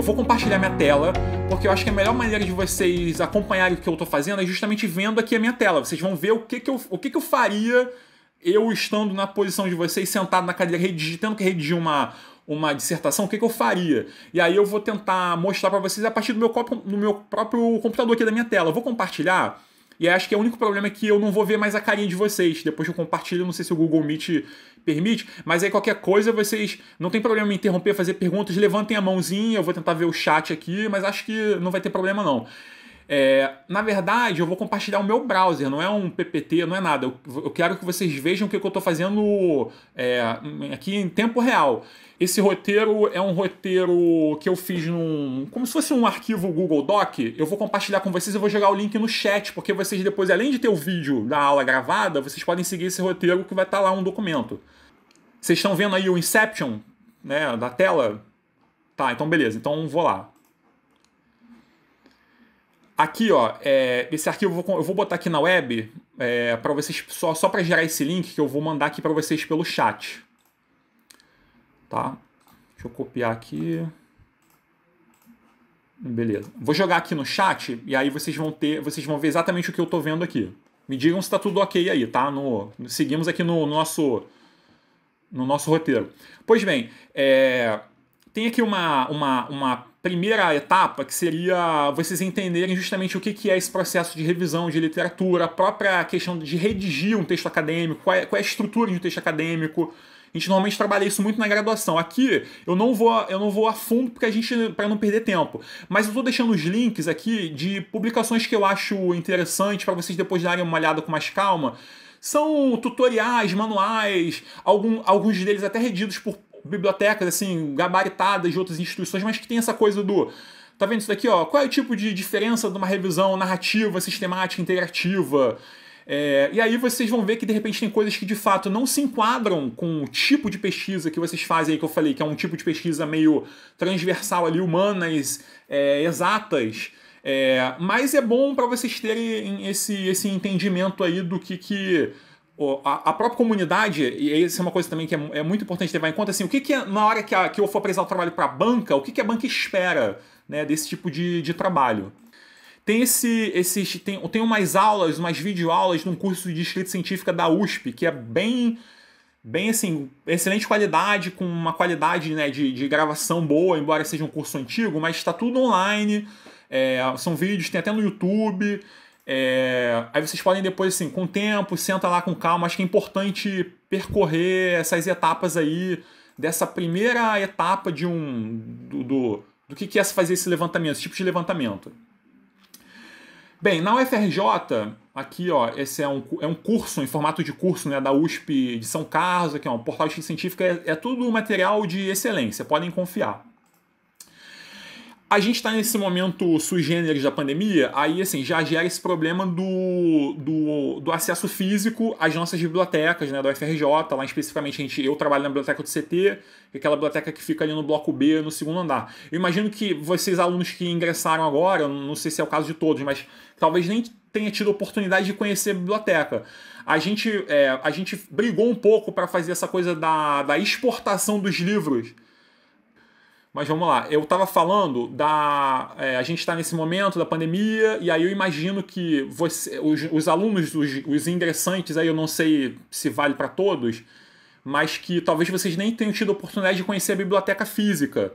eu vou compartilhar minha tela, porque eu acho que a melhor maneira de vocês acompanharem o que eu estou fazendo é justamente vendo aqui a minha tela. Vocês vão ver o que, que, eu, o que, que eu faria eu estando na posição de vocês, sentado na cadeira, tendo que redigir uma, uma dissertação, o que, que eu faria? E aí eu vou tentar mostrar para vocês a partir do meu, copo, do meu próprio computador aqui da minha tela. Eu vou compartilhar e acho que é o único problema é que eu não vou ver mais a carinha de vocês. Depois que eu compartilho, não sei se o Google Meet permite, mas aí qualquer coisa vocês não tem problema me interromper, fazer perguntas, levantem a mãozinha, eu vou tentar ver o chat aqui, mas acho que não vai ter problema não. É, na verdade, eu vou compartilhar o meu browser, não é um PPT, não é nada. Eu, eu quero que vocês vejam o que, que eu estou fazendo é, aqui em tempo real. Esse roteiro é um roteiro que eu fiz num. como se fosse um arquivo Google Doc. Eu vou compartilhar com vocês, e vou jogar o link no chat, porque vocês depois, além de ter o vídeo da aula gravada, vocês podem seguir esse roteiro que vai estar tá lá um documento. Vocês estão vendo aí o Inception, né, da tela? Tá, então beleza, então vou lá. Aqui, ó, é, esse arquivo eu vou, eu vou, botar aqui na web é, para vocês só, só para gerar esse link que eu vou mandar aqui para vocês pelo chat, tá? Deixa eu copiar aqui. Beleza. Vou jogar aqui no chat e aí vocês vão ter, vocês vão ver exatamente o que eu tô vendo aqui. Me digam se tá tudo ok aí, tá? No, seguimos aqui no, no nosso no nosso roteiro. Pois bem, é, tem aqui uma, uma, uma primeira etapa, que seria vocês entenderem justamente o que é esse processo de revisão de literatura, a própria questão de redigir um texto acadêmico, qual é, qual é a estrutura de um texto acadêmico. A gente normalmente trabalha isso muito na graduação. Aqui eu não vou, eu não vou a fundo porque a gente para não perder tempo. Mas eu estou deixando os links aqui de publicações que eu acho interessante para vocês depois darem uma olhada com mais calma. São tutoriais, manuais, algum, alguns deles até redigidos por bibliotecas assim gabaritadas de outras instituições, mas que tem essa coisa do tá vendo isso daqui, ó? Qual é o tipo de diferença de uma revisão narrativa, sistemática, integrativa? É, e aí vocês vão ver que de repente tem coisas que de fato não se enquadram com o tipo de pesquisa que vocês fazem aí que eu falei, que é um tipo de pesquisa meio transversal ali, humanas, é, exatas. É, mas é bom para vocês terem esse, esse entendimento aí do que, que a, própria comunidade, e isso é uma coisa também que é, é, muito importante levar em conta, assim, o que, que é, na hora que, a, que eu for apresentar o trabalho para a banca, o que, que a banca espera né, desse tipo de, de trabalho? Tem esse, esses, tem, tem umas aulas, umas videoaulas num curso de escrita científica da USP, que é bem, bem assim, excelente qualidade, com uma qualidade né, de, de gravação boa, embora seja um curso antigo, mas está tudo online, é, são vídeos, tem até no YouTube. É... Aí vocês podem depois, assim, com o tempo, senta lá com calma. Acho que é importante percorrer essas etapas aí, dessa primeira etapa de um. do, do, do que, que é fazer esse levantamento, esse tipo de levantamento. Bem, na UFRJ, aqui, ó, esse é um, é um curso, em formato de curso, né, da USP de São Carlos, aqui, ó, um portal de científica, é, é tudo material de excelência, podem confiar a gente está nesse momento sui generis da pandemia, aí assim, já gera esse problema do, do, do, acesso físico às nossas bibliotecas, né, Do UFRJ, lá especificamente a gente, eu trabalho na biblioteca do CT, é aquela biblioteca que fica ali no bloco B, no segundo andar. Eu imagino que vocês alunos que ingressaram agora, não sei se é o caso de todos, mas talvez nem tenha tido oportunidade de conhecer a biblioteca. A gente, é, a gente brigou um pouco para fazer essa coisa da, da exportação dos livros, mas vamos lá, eu estava falando da. É, a gente está nesse momento da pandemia, e aí eu imagino que você, os, os alunos, os, os ingressantes, aí eu não sei se vale para todos, mas que talvez vocês nem tenham tido oportunidade de conhecer a biblioteca física.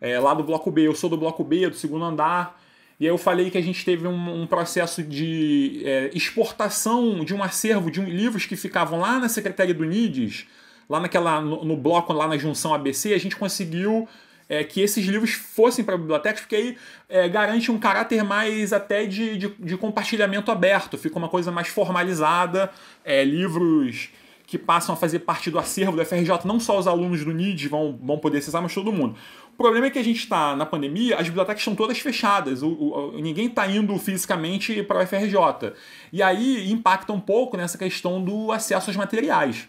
É, lá do bloco B, eu sou do bloco B, do segundo andar. E aí eu falei que a gente teve um, um processo de é, exportação de um acervo de um, livros que ficavam lá na Secretaria do NIDES, lá naquela, no, no bloco, lá na junção ABC, a gente conseguiu é, que esses livros fossem para bibliotecas, porque aí é, garante um caráter mais até de, de, de, compartilhamento aberto, fica uma coisa mais formalizada, é, livros que passam a fazer parte do acervo do FRJ, não só os alunos do NID vão, vão poder acessar, mas todo mundo. O problema é que a gente está na pandemia, as bibliotecas estão todas fechadas, o, o, ninguém está indo fisicamente para o FRJ. E aí impacta um pouco nessa questão do acesso aos materiais.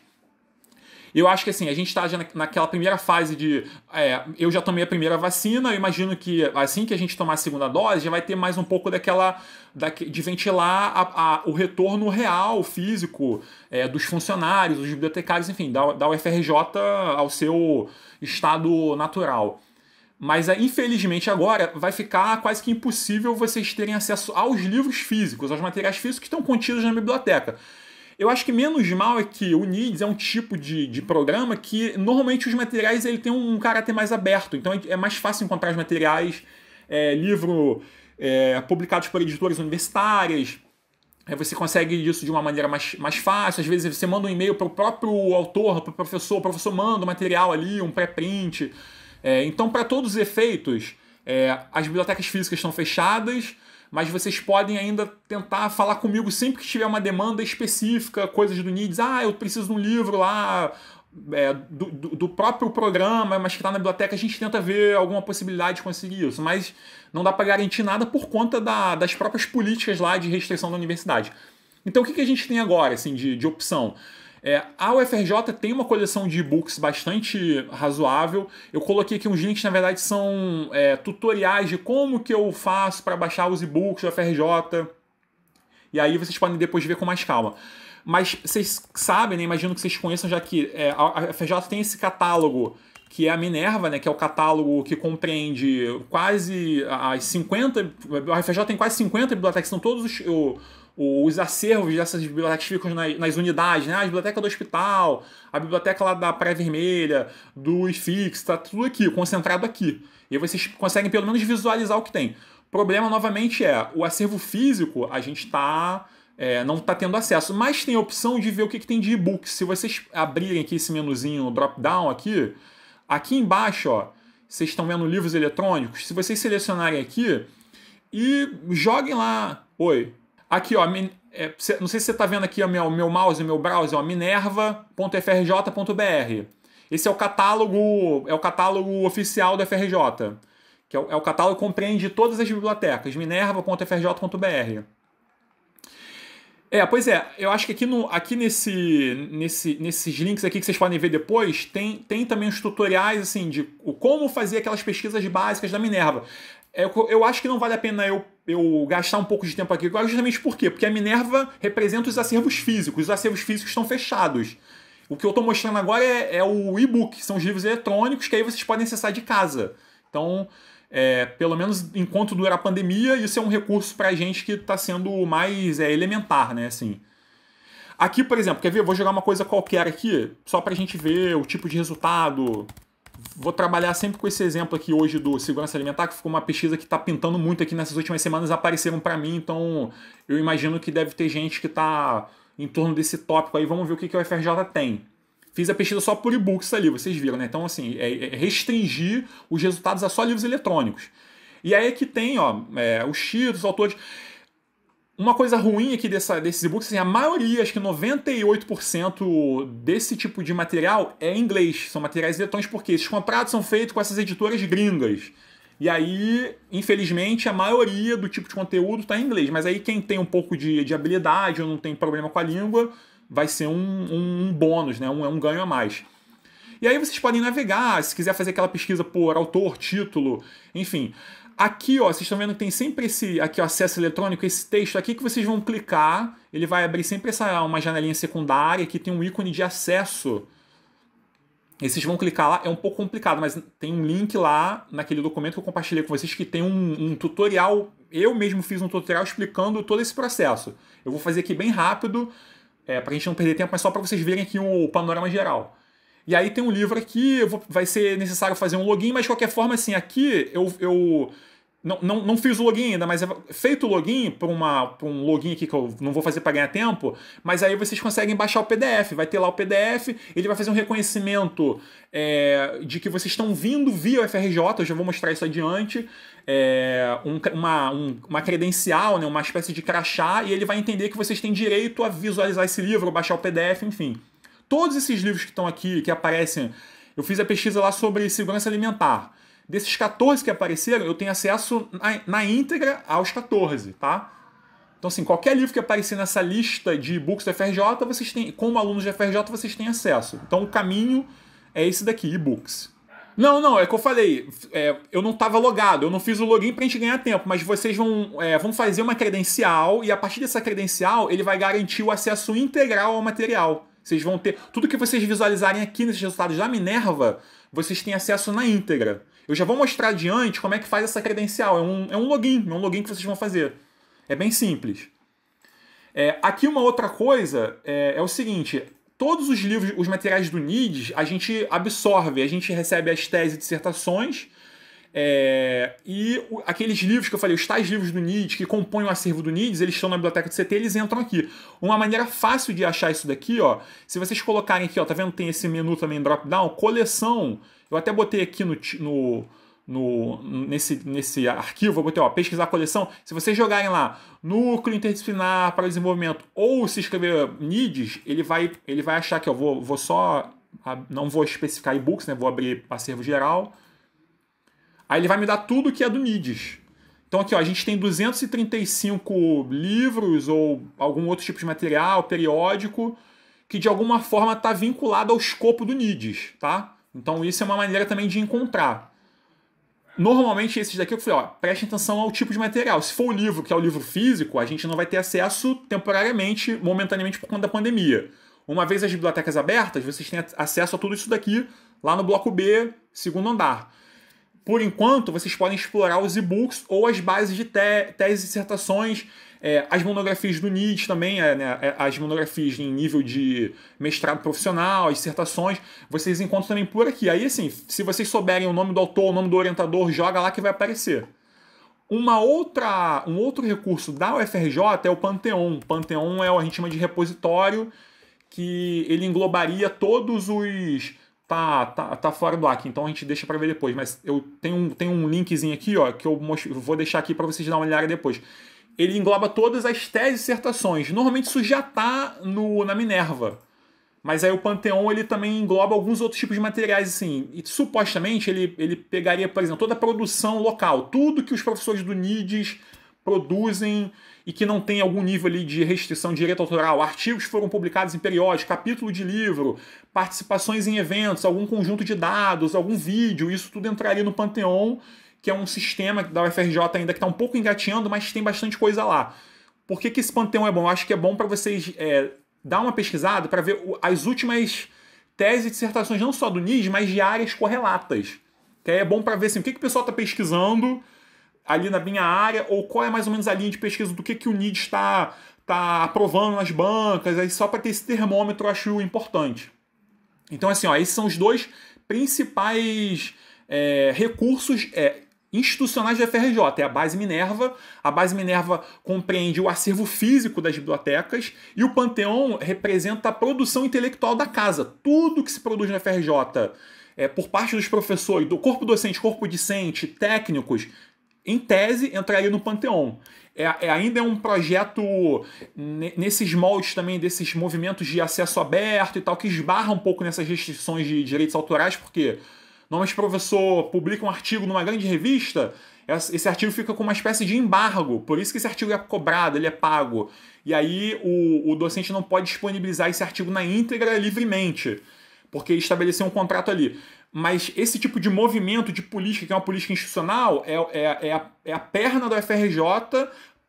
Eu acho que assim, a gente está já naquela primeira fase de. É, eu já tomei a primeira vacina, eu imagino que assim que a gente tomar a segunda dose, já vai ter mais um pouco daquela. Da, de ventilar a, a, o retorno real, físico, é, dos funcionários, dos bibliotecários, enfim, da, da UFRJ ao seu estado natural. Mas é, infelizmente agora vai ficar quase que impossível vocês terem acesso aos livros físicos, aos materiais físicos que estão contidos na biblioteca. Eu acho que menos mal é que o NIDS é um tipo de, de programa que normalmente os materiais ele tem um caráter mais aberto, então é mais fácil encontrar os materiais, é, livro é, publicados por editoras universitárias, é, você consegue isso de uma maneira mais, mais fácil, às vezes você manda um e-mail para o próprio autor, para o professor, o professor manda o material ali, um pré-print. É, então, para todos os efeitos, é, as bibliotecas físicas estão fechadas, mas vocês podem ainda tentar falar comigo sempre que tiver uma demanda específica, coisas do NIDS. Ah, eu preciso de um livro lá é, do, do, próprio programa, mas que está na biblioteca. A gente tenta ver alguma possibilidade de conseguir isso, mas não dá para garantir nada por conta da, das próprias políticas lá de restrição da universidade. Então, o que, que a gente tem agora assim, de, de opção? É, a UFRJ tem uma coleção de e-books bastante razoável. Eu coloquei aqui uns links, na verdade, são é, tutoriais de como que eu faço para baixar os e-books da UFRJ. E aí vocês podem depois ver com mais calma. Mas vocês sabem, né? imagino que vocês conheçam, já que é, a UFRJ tem esse catálogo que é a Minerva, né, que é o catálogo que compreende quase as 50, a UFRJ tem quase 50 bibliotecas, são então todos os, os acervos dessas bibliotecas ficam nas, nas unidades, né? A biblioteca do hospital, a biblioteca lá da Praia Vermelha, do IFIX, tá tudo aqui, concentrado aqui. E vocês conseguem pelo menos visualizar o que tem. O problema, novamente, é o acervo físico, a gente tá. É, não está tendo acesso, mas tem a opção de ver o que, que tem de e-book. Se vocês abrirem aqui esse menuzinho, o drop-down aqui, aqui embaixo, ó, vocês estão vendo livros eletrônicos. Se vocês selecionarem aqui e joguem lá, oi, Aqui, ó, é, não sei se você está vendo aqui o meu, meu mouse, meu browser, minerva.frj.br. Esse é o catálogo, é o catálogo oficial do FRJ, que é o, é o catálogo que compreende todas as bibliotecas, minerva.frj.br. É, pois é, eu acho que aqui, no, aqui nesse, nesse, nesses links aqui que vocês podem ver depois, tem, tem também os tutoriais assim de como fazer aquelas pesquisas básicas da Minerva. É, eu, eu acho que não vale a pena eu, eu gastar um pouco de tempo aqui agora, justamente por quê? Porque a Minerva representa os acervos físicos, os acervos físicos estão fechados. O que eu estou mostrando agora é, é o e-book, são os livros eletrônicos que aí vocês podem acessar de casa. Então, é, pelo menos enquanto durar a pandemia, isso é um recurso para a gente que está sendo mais é, elementar, né? Assim. Aqui, por exemplo, quer ver? Vou jogar uma coisa qualquer aqui, só para a gente ver o tipo de resultado, vou trabalhar sempre com esse exemplo aqui hoje do segurança alimentar, que ficou uma pesquisa que está pintando muito aqui nessas últimas semanas, apareceram para mim, então eu imagino que deve ter gente que está em torno desse tópico aí. Vamos ver o que, que o FRJ tem. Fiz a pesquisa só por e-books ali, vocês viram, né? Então, assim, é, é restringir os resultados a só livros eletrônicos. E aí é que tem, ó, é, os títulos, os autores. Uma coisa ruim aqui dessa, desses e-books, assim, a maioria, acho que 98% desse tipo de material é em inglês, são materiais eletrônicos, porque esses comprados são feitos com essas editoras gringas. E aí, infelizmente, a maioria do tipo de conteúdo está em inglês. Mas aí quem tem um pouco de, de habilidade ou não tem problema com a língua, vai ser um, um, um bônus, né? Um, é um ganho a mais. E aí vocês podem navegar, se quiser fazer aquela pesquisa por autor, título, enfim. Aqui, ó, vocês estão vendo que tem sempre esse aqui, ó, acesso eletrônico, esse texto aqui que vocês vão clicar, ele vai abrir sempre essa uma janelinha secundária, aqui tem um ícone de acesso. E vocês vão clicar lá, é um pouco complicado, mas tem um link lá naquele documento que eu compartilhei com vocês que tem um, um tutorial. Eu mesmo fiz um tutorial explicando todo esse processo. Eu vou fazer aqui bem rápido, é, para a gente não perder tempo, mas só para vocês verem aqui o panorama geral. E aí tem um livro aqui, vou, vai ser necessário fazer um login, mas de qualquer forma, assim, aqui eu. eu não, não, não fiz o login ainda, mas é feito o login para um login aqui que eu não vou fazer para ganhar tempo, mas aí vocês conseguem baixar o PDF. Vai ter lá o PDF, ele vai fazer um reconhecimento é, de que vocês estão vindo via FRJ, eu já vou mostrar isso adiante. É, um, uma, um, uma credencial, né, uma espécie de crachá, e ele vai entender que vocês têm direito a visualizar esse livro, baixar o PDF, enfim. Todos esses livros que estão aqui, que aparecem, eu fiz a pesquisa lá sobre segurança alimentar. Desses 14 que apareceram, eu tenho acesso na, na íntegra aos 14, tá? Então, assim, qualquer livro que aparecer nessa lista de e-books da FRJ, vocês têm, como alunos da FRJ, vocês têm acesso. Então, o caminho é esse daqui, e-books. Não, não, é que eu falei, é, eu não estava logado, eu não fiz o login para a gente ganhar tempo, mas vocês vão, é, vão fazer uma credencial e a partir dessa credencial ele vai garantir o acesso integral ao material. Vocês vão ter. Tudo que vocês visualizarem aqui nesses resultados da Minerva, vocês têm acesso na íntegra. Eu já vou mostrar adiante como é que faz essa credencial. É um, é um login, é um login que vocês vão fazer. É bem simples. É, aqui uma outra coisa é, é o seguinte: todos os livros, os materiais do NIDS, a gente absorve, a gente recebe as teses e dissertações é, e o, aqueles livros que eu falei, os tais livros do NIDS, que compõem o acervo do NIDS, eles estão na biblioteca do CT, eles entram aqui. Uma maneira fácil de achar isso daqui, ó, se vocês colocarem aqui, ó, tá vendo? Tem esse menu também, drop-down, coleção. Eu até botei aqui no, no no, nesse, nesse arquivo, vou botar ó, pesquisar a coleção. Se vocês jogarem lá núcleo interdisciplinar para desenvolvimento ou se escrever NIDs, ele vai, ele vai achar que eu vou, vou só. Não vou especificar e-books, né? Vou abrir acervo geral. Aí ele vai me dar tudo que é do Nides. Então aqui ó, a gente tem 235 livros ou algum outro tipo de material, periódico, que de alguma forma está vinculado ao escopo do Nides, tá? Então isso é uma maneira também de encontrar. Normalmente esses daqui eu falei, ó, preste atenção ao tipo de material. Se for o livro, que é o livro físico, a gente não vai ter acesso temporariamente, momentaneamente por conta da pandemia. Uma vez as bibliotecas abertas, vocês têm acesso a tudo isso daqui lá no bloco B, segundo andar por enquanto, vocês podem explorar os e-books ou as bases de te teses e dissertações, é, as monografias do Nietzsche também, é, né, é, as monografias em nível de mestrado profissional, as dissertações, vocês encontram também por aqui. Aí, assim, se vocês souberem o nome do autor, o nome do orientador, joga lá que vai aparecer. Uma outra, um outro recurso da UFRJ é o Panteon. Panteon é o a gente chama de repositório que ele englobaria todos os tá, tá, tá fora do ar então a gente deixa para ver depois. Mas eu tenho um, tenho um linkzinho aqui, ó, que eu vou deixar aqui para vocês dar uma olhada depois. Ele engloba todas as teses e dissertações. Normalmente isso já tá no, na Minerva. Mas aí o Panteão ele também engloba alguns outros tipos de materiais, assim. E supostamente ele, ele pegaria, por exemplo, toda a produção local, tudo que os professores do NIDES produzem e que não tem algum nível ali de restrição de direito autoral. Artigos foram publicados em periódicos capítulo de livro, participações em eventos, algum conjunto de dados, algum vídeo, isso tudo entraria no panteão que é um sistema da UFRJ ainda que está um pouco engateando, mas tem bastante coisa lá. Por que, que esse panteão é bom? Eu acho que é bom para vocês é, dar uma pesquisada para ver as últimas teses e dissertações, não só do NIS, mas de áreas correlatas. Que é bom para ver assim, o que, que o pessoal está pesquisando ali na minha área, ou qual é mais ou menos a linha de pesquisa do que, que o NID está tá aprovando nas bancas, aí só para ter esse termômetro eu acho importante. Então, assim, ó, esses são os dois principais é, recursos é, institucionais da FRJ, é a base Minerva. A base Minerva compreende o acervo físico das bibliotecas e o Panteão representa a produção intelectual da casa. Tudo que se produz na FRJ é, por parte dos professores, do corpo docente, corpo discente, técnicos, em tese, entraria no Panteão. É, é, ainda é um projeto nesses moldes também desses movimentos de acesso aberto e tal, que esbarra um pouco nessas restrições de direitos autorais, porque normalmente o professor publica um artigo numa grande revista, esse artigo fica com uma espécie de embargo, por isso que esse artigo é cobrado, ele é pago. E aí o, o docente não pode disponibilizar esse artigo na íntegra livremente, porque estabeleceu um contrato ali. Mas esse tipo de movimento de política, que é uma política institucional, é, é, é, a, é a perna do FRJ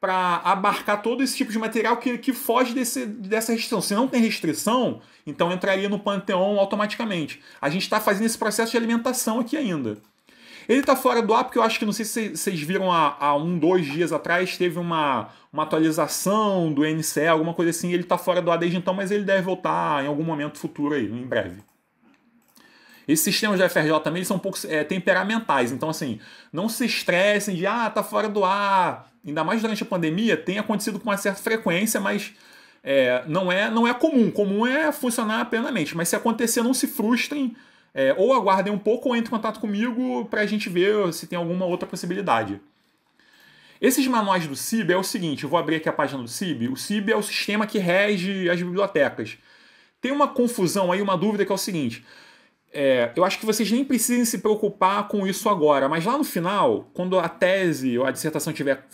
para abarcar todo esse tipo de material que, que foge desse, dessa restrição. Se não tem restrição, então entraria no panteão automaticamente. A gente está fazendo esse processo de alimentação aqui ainda. Ele está fora do ar porque eu acho que, não sei se vocês viram há, há, um, dois dias atrás, teve uma, uma atualização do NCE, alguma coisa assim, ele está fora do ar desde então, mas ele deve voltar em algum momento futuro aí, em breve. Esses sistemas de FRJ também eles são um pouco é, temperamentais. Então, assim, não se estressem de, ah, tá fora do ar. Ainda mais durante a pandemia, tem acontecido com uma certa frequência, mas é, não, é, não é comum. Comum é funcionar plenamente. Mas se acontecer, não se frustrem. É, ou aguardem um pouco ou entre em contato comigo para a gente ver se tem alguma outra possibilidade. Esses manuais do CIB é o seguinte, eu vou abrir aqui a página do CIB. O CIB é o sistema que rege as bibliotecas. Tem uma confusão aí, uma dúvida que é o seguinte: é, eu acho que vocês nem precisem se preocupar com isso agora, mas lá no final, quando a tese ou a dissertação tiver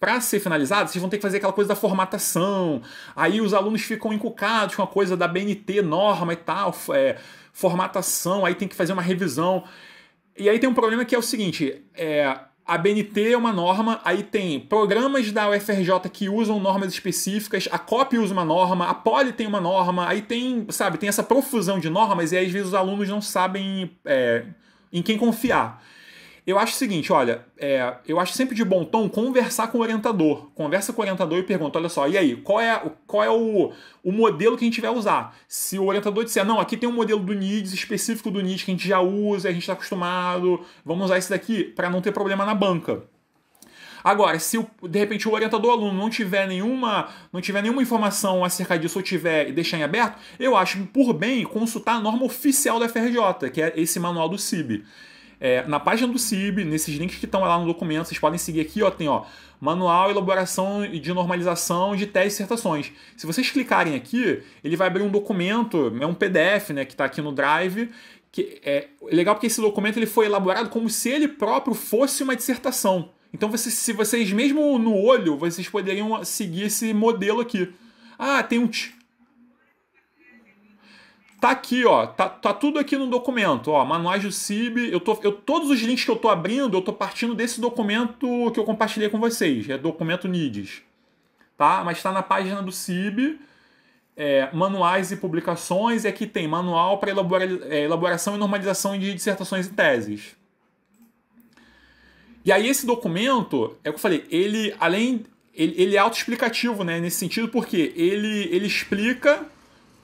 para ser finalizada, vocês vão ter que fazer aquela coisa da formatação. Aí os alunos ficam encucados com a coisa da BNT, norma e tal, é, formatação, aí tem que fazer uma revisão. E aí tem um problema que é o seguinte: é, a BNT é uma norma, aí tem programas da UFRJ que usam normas específicas, a COP usa uma norma, a Poli tem uma norma, aí tem, sabe, tem essa profusão de normas e aí, às vezes os alunos não sabem é, em quem confiar. Eu acho o seguinte, olha, é, eu acho sempre de bom tom conversar com o orientador. Conversa com o orientador e pergunta, olha só, e aí, qual é, qual é o, o modelo que a gente vai usar? Se o orientador disser, não, aqui tem um modelo do NIDS específico do NIDS que a gente já usa, a gente está acostumado, vamos usar esse daqui para não ter problema na banca. Agora, se de repente o orientador aluno não tiver nenhuma, não tiver nenhuma informação acerca disso ou tiver e deixar em aberto, eu acho por bem consultar a norma oficial da FRJ, que é esse manual do CIB. É, na página do CIB, nesses links que estão lá no documento, vocês podem seguir aqui, ó, tem ó, manual, elaboração e de normalização de teses e dissertações. Se vocês clicarem aqui, ele vai abrir um documento, é um PDF, né, que está aqui no Drive, que é, é legal porque esse documento ele foi elaborado como se ele próprio fosse uma dissertação. Então, vocês, se vocês mesmo no olho, vocês poderiam seguir esse modelo aqui. Ah, tem um, tá aqui, ó, tá, tá tudo aqui no documento, ó, manuais do CIB, eu tô, eu, todos os links que eu tô abrindo, eu tô partindo desse documento que eu compartilhei com vocês, é documento NIDES, tá? Mas está na página do CIB, é, manuais e publicações, e aqui tem manual para elabora, é, elaboração e normalização de dissertações e teses. E aí esse documento, é o que eu falei, ele além ele, ele é autoexplicativo, né, nesse sentido, porque ele ele explica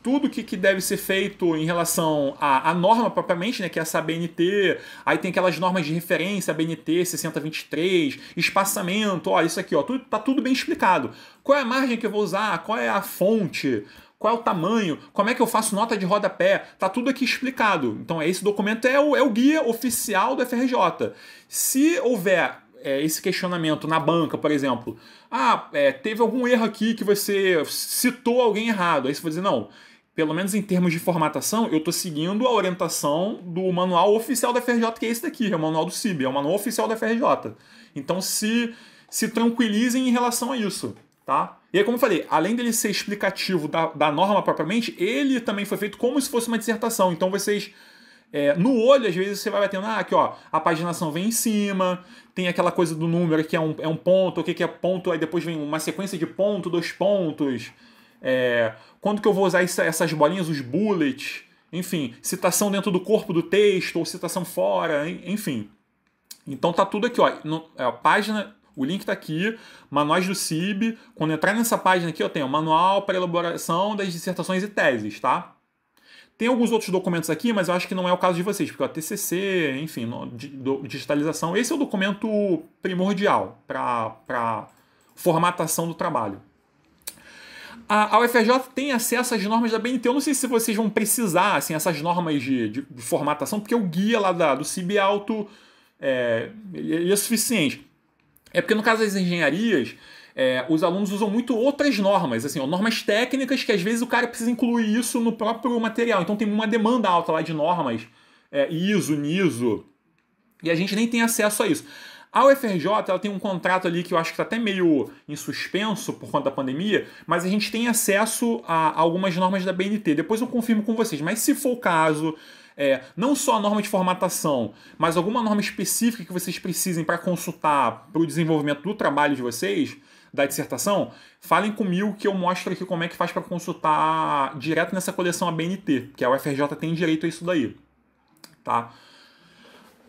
tudo que, que deve ser feito em relação à, à norma propriamente, né, que é essa BNT, aí tem aquelas normas de referência, a BNT 6023, espaçamento, ó, isso aqui, ó, tudo, tá tudo bem explicado. Qual é a margem que eu vou usar? Qual é a fonte? Qual é o tamanho? Como é que eu faço nota de rodapé? Tá tudo aqui explicado. Então, esse documento é o, é o guia oficial do FRJ. Se houver é, esse questionamento na banca, por exemplo. Ah, é, teve algum erro aqui que você citou alguém errado. Aí você vai dizer, não, pelo menos em termos de formatação, eu estou seguindo a orientação do manual oficial da FRJ, que é esse daqui, é o manual do CIB, é o manual oficial da FRJ. Então se, se tranquilizem em relação a isso, tá? E aí, como eu falei, além dele ser explicativo da, da norma propriamente, ele também foi feito como se fosse uma dissertação. Então vocês. É, no olho, às vezes, você vai batendo, ah, aqui ó, a paginação vem em cima, tem aquela coisa do número que é um, é um ponto, o que, que é ponto, aí depois vem uma sequência de ponto, dois pontos, é, quando que eu vou usar essas bolinhas, os bullets, enfim, citação dentro do corpo do texto ou citação fora, enfim. Então tá tudo aqui, ó, no, é, a página, o link tá aqui, manuais do CIB. Quando entrar nessa página aqui, eu tenho manual para elaboração das dissertações e teses, tá? Tem alguns outros documentos aqui, mas eu acho que não é o caso de vocês, porque o TCC, enfim, no, di, do, digitalização, esse é o documento primordial para formatação do trabalho a, a UFRJ tem acesso às normas da BNT. Eu não sei se vocês vão precisar, assim, essas normas de, de, formatação, porque o guia lá da, do CIB é Alto é, ele é suficiente. É porque no caso das engenharias, é, os alunos usam muito outras normas, assim, ó, normas técnicas que às vezes o cara precisa incluir isso no próprio material. Então tem uma demanda alta lá de normas, é, ISO, NISO, e a gente nem tem acesso a isso. A UFRJ ela tem um contrato ali que eu acho que está até meio em suspenso por conta da pandemia, mas a gente tem acesso a algumas normas da BNT. Depois eu confirmo com vocês, mas se for o caso, é, não só a norma de formatação, mas alguma norma específica que vocês precisem para consultar para o desenvolvimento do trabalho de vocês, da dissertação, falem comigo que eu mostro aqui como é que faz para consultar direto nessa coleção BNT que a UFRJ tem direito a isso daí. Tá?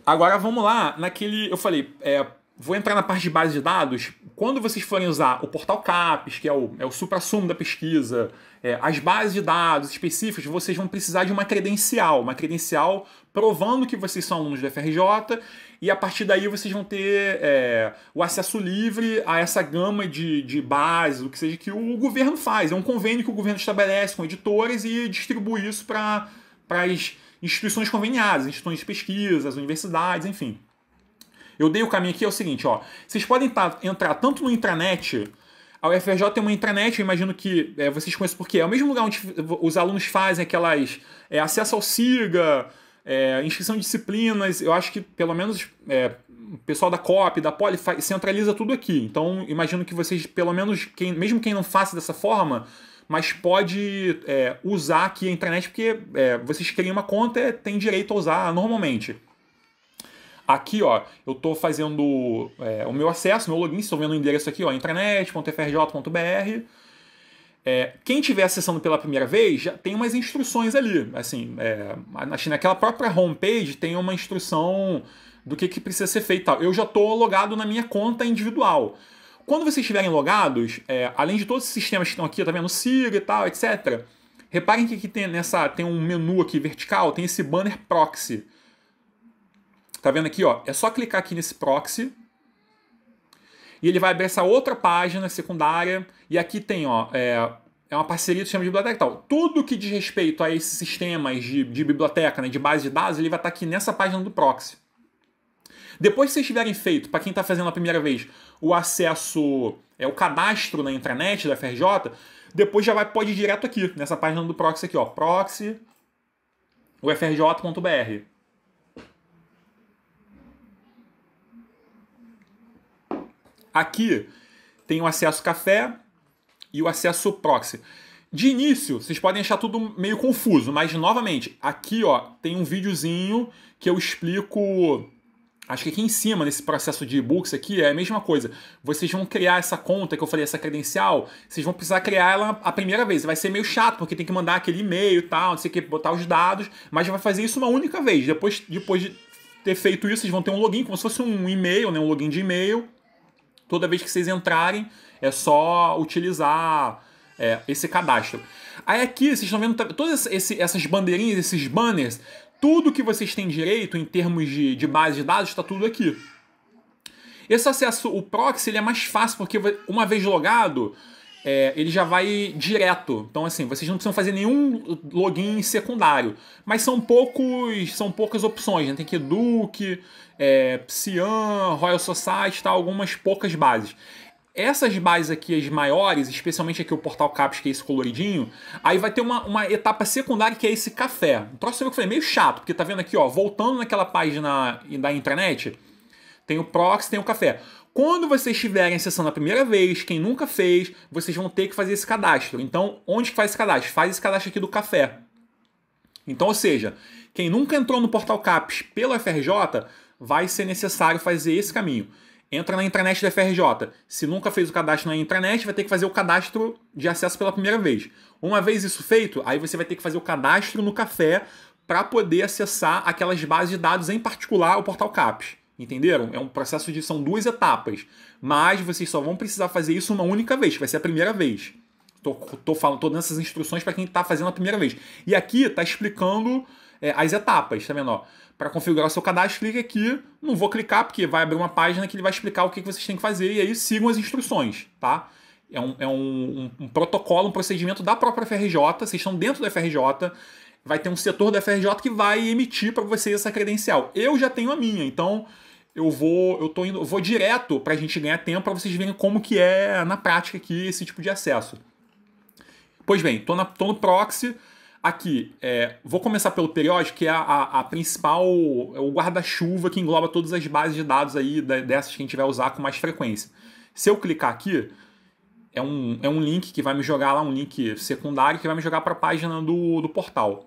Agora vamos lá naquele. Eu falei, é, vou entrar na parte de base de dados. Quando vocês forem usar o portal CAPES, que é o, é o supra-sumo da pesquisa, é, as bases de dados específicas, vocês vão precisar de uma credencial, uma credencial provando que vocês são alunos do FRJ, e a partir daí vocês vão ter é, o acesso livre a essa gama de, de bases, o que seja que o governo faz. É um convênio que o governo estabelece com editores e distribui isso para as instituições conveniadas, instituições de pesquisa, as universidades, enfim. Eu dei o caminho aqui, é o seguinte, ó. Vocês podem tá, entrar tanto no intranet, a UFRJ tem uma intranet, eu imagino que é, vocês conheçam porque é o mesmo lugar onde os alunos fazem aquelas é, acesso ao SIGA, é, inscrição de disciplinas, eu acho que pelo menos é, o pessoal da COP, da Poli, centraliza tudo aqui. Então, imagino que vocês, pelo menos, quem, mesmo quem não faça dessa forma, mas pode é, usar aqui a internet porque é, vocês criam uma conta é, tem direito a usar normalmente. Aqui, ó, eu estou fazendo é, o meu acesso, meu login, estou vendo o endereço aqui, ó, intranet.frj.br. É, quem estiver acessando pela primeira vez, já tem umas instruções ali. Assim, é, assim, naquela própria homepage tem uma instrução do que, que precisa ser feito. Tal. Eu já estou logado na minha conta individual. Quando vocês estiverem logados, é, além de todos os sistemas que estão aqui, tá vendo? Siga e tal, etc. Reparem que aqui tem, nessa, tem um menu aqui vertical, tem esse banner proxy. Tá vendo aqui, ó? É só clicar aqui nesse proxy. E ele vai abrir essa outra página secundária. E aqui tem, ó, é, é uma parceria do sistema de biblioteca e tal. Tudo que diz respeito a esses sistemas de, de biblioteca, né, de base de dados, ele vai estar tá aqui nessa página do proxy. Depois que vocês tiverem feito, para quem está fazendo a primeira vez, o acesso, é o cadastro na intranet da FRJ, depois já vai, pode ir direto aqui, nessa página do proxy aqui, ó, proxy ufrj.br. Aqui tem o acesso café e o acesso proxy. De início, vocês podem achar tudo meio confuso, mas novamente, aqui ó, tem um videozinho que eu explico Acho que aqui em cima, nesse processo de e-books aqui, é a mesma coisa. Vocês vão criar essa conta que eu falei, essa credencial, vocês vão precisar criar ela a primeira vez. Vai ser meio chato, porque tem que mandar aquele e-mail e tal, não sei o que, botar os dados, mas já vai fazer isso uma única vez. Depois, depois de ter feito isso, vocês vão ter um login, como se fosse um e-mail, né? Um login de e-mail. Toda vez que vocês entrarem, é só utilizar é, esse cadastro. Aí aqui, vocês estão vendo todas esse, essas bandeirinhas, esses banners, tudo que vocês têm direito em termos de, de base de dados está tudo aqui. Esse acesso, o proxy, ele é mais fácil porque uma vez logado, é, ele já vai direto. Então, assim, vocês não precisam fazer nenhum login secundário. Mas são poucos, são poucas opções. Né? Tem que Duke, é, Psyan, Royal Society, tá? algumas poucas bases. Essas bases aqui, as maiores, especialmente aqui o Portal Caps, que é esse coloridinho, aí vai ter uma, uma etapa secundária que é esse café. O próximo que eu falei é meio chato, porque tá vendo aqui, ó, voltando naquela página da intranet, tem o proxy, tem o café. Quando vocês estiverem acessando a primeira vez, quem nunca fez, vocês vão ter que fazer esse cadastro. Então, onde que faz esse cadastro? Faz esse cadastro aqui do café. Então, ou seja, quem nunca entrou no Portal Caps pelo FRJ, vai ser necessário fazer esse caminho entra na intranet da FRJ. Se nunca fez o cadastro na intranet, vai ter que fazer o cadastro de acesso pela primeira vez. Uma vez isso feito, aí você vai ter que fazer o cadastro no café para poder acessar aquelas bases de dados, em particular o portal CAPES. Entenderam? É um processo de. são duas etapas. Mas vocês só vão precisar fazer isso uma única vez, vai ser a primeira vez. Tô, tô, falando, todas essas instruções para quem está fazendo a primeira vez. E aqui está explicando é, as etapas, tá vendo? Ó? Para configurar o seu cadastro, clique aqui. Não vou clicar porque vai abrir uma página que ele vai explicar o que, vocês têm que fazer e aí sigam as instruções, tá? É, um, é um, um, um protocolo, um procedimento da própria FRJ. Vocês estão dentro da FRJ. Vai ter um setor da FRJ que vai emitir para vocês essa credencial. Eu já tenho a minha, então eu vou eu tô indo, eu vou direto para a gente ganhar tempo para vocês verem como que é na prática aqui esse tipo de acesso. Pois bem, tô, na, tô no proxy Aqui, é, vou começar pelo periódico, que é a, a, a principal, é o guarda-chuva que engloba todas as bases de dados aí dessas que a gente vai usar com mais frequência. Se eu clicar aqui, é um, é um link que vai me jogar lá, um link secundário que vai me jogar para a página do, do portal.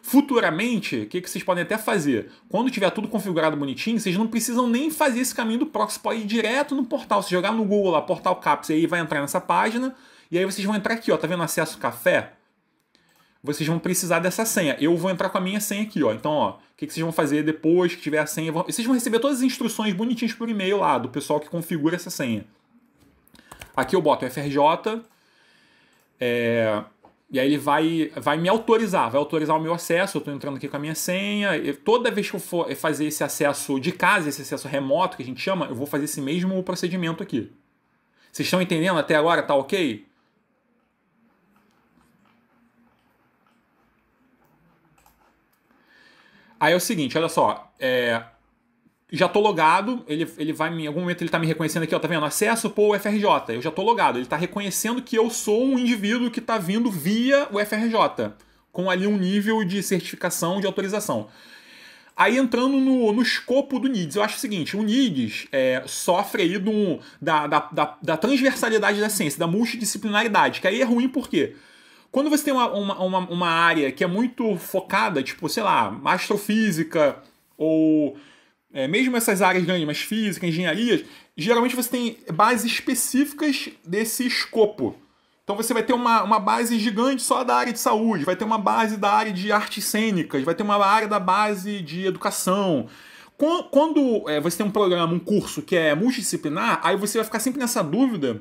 Futuramente, o que, que, vocês podem até fazer? Quando tiver tudo configurado bonitinho, vocês não precisam nem fazer esse caminho do proxy, pode ir direto no portal. Se jogar no Google lá, portal CAPS, aí vai entrar nessa página, e aí vocês vão entrar aqui, ó, tá vendo acesso café? vocês vão precisar dessa senha. Eu vou entrar com a minha senha aqui, ó. Então, ó, o que, que vocês vão fazer depois que tiver a senha? Vão... Vocês vão receber todas as instruções bonitinhas por e-mail lá do pessoal que configura essa senha. Aqui eu boto FRJ, é... e aí ele vai, vai me autorizar, vai autorizar o meu acesso. Eu estou entrando aqui com a minha senha. E toda vez que eu for fazer esse acesso de casa, esse acesso remoto que a gente chama, eu vou fazer esse mesmo procedimento aqui. Vocês estão entendendo até agora? Tá ok? Aí é o seguinte, olha só. É, já tô logado, ele, ele vai, em algum momento ele tá me reconhecendo aqui, ó, tá vendo? Acesso por FRJ, eu já tô logado. Ele tá reconhecendo que eu sou um indivíduo que tá vindo via o FRJ, com ali um nível de certificação, de autorização. Aí entrando no, no escopo do NIDS, eu acho o seguinte, o NIDS é, sofre aí do, da, da, da, da transversalidade da ciência, da multidisciplinaridade, que aí é ruim por quê? Porque quando você tem uma, uma, uma, uma área que é muito focada, tipo, sei lá, astrofísica ou é, mesmo essas áreas grandes, física, engenharias, geralmente você tem bases específicas desse escopo. Então você vai ter uma, uma base gigante só da área de saúde, vai ter uma base da área de artes cênicas, vai ter uma área da base de educação. Quando, quando é, você tem um programa, um curso que é multidisciplinar, aí você vai ficar sempre nessa dúvida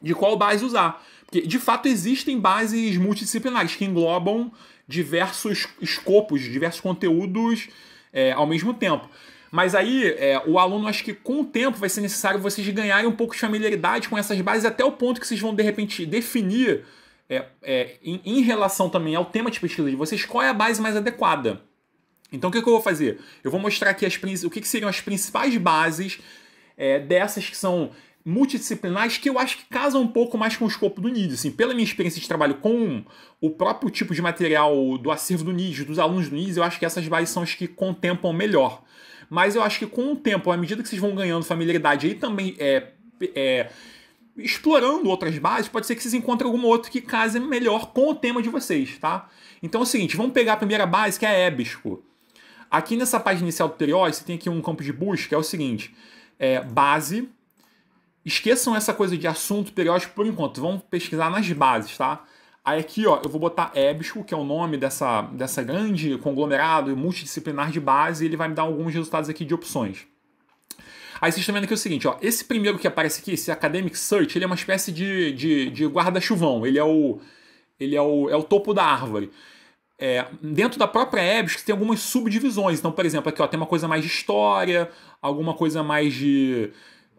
de qual base usar que de fato existem bases multidisciplinares que englobam diversos escopos, diversos conteúdos é, ao mesmo tempo. Mas aí é, o aluno acho que com o tempo vai ser necessário vocês ganharem um pouco de familiaridade com essas bases até o ponto que vocês vão de repente definir é, é, em, em, relação também ao tema de pesquisa de vocês, qual é a base mais adequada. Então o que, que eu vou fazer? Eu vou mostrar aqui as, o que, que seriam as principais bases é, dessas que são multidisciplinares que eu acho que casam um pouco mais com o escopo do NID. Assim, pela minha experiência de trabalho com o próprio tipo de material do acervo do NID, dos alunos do NID, eu acho que essas bases são as que contemplam melhor. Mas eu acho que com o tempo, à medida que vocês vão ganhando familiaridade e também é, é, explorando outras bases, pode ser que vocês encontrem alguma outra que case melhor com o tema de vocês, tá? Então é o seguinte, vamos pegar a primeira base, que é a EBSCO. Aqui nessa página inicial do Teriós, você tem aqui um campo de busca, é o seguinte, é, base Esqueçam essa coisa de assunto periódico por enquanto. Vão pesquisar nas bases, tá? Aí aqui, ó, eu vou botar EBSCO, que é o nome dessa, dessa grande conglomerado multidisciplinar de base, e ele vai me dar alguns resultados aqui de opções. Aí vocês estão vendo aqui o seguinte, ó, esse primeiro que aparece aqui, esse Academic Search, ele é uma espécie de, de, de guarda-chuvão, ele, é o, ele é, o, é o topo da árvore. É, dentro da própria EBSCO tem algumas subdivisões, então, por exemplo, aqui ó, tem uma coisa mais de história, alguma coisa mais de,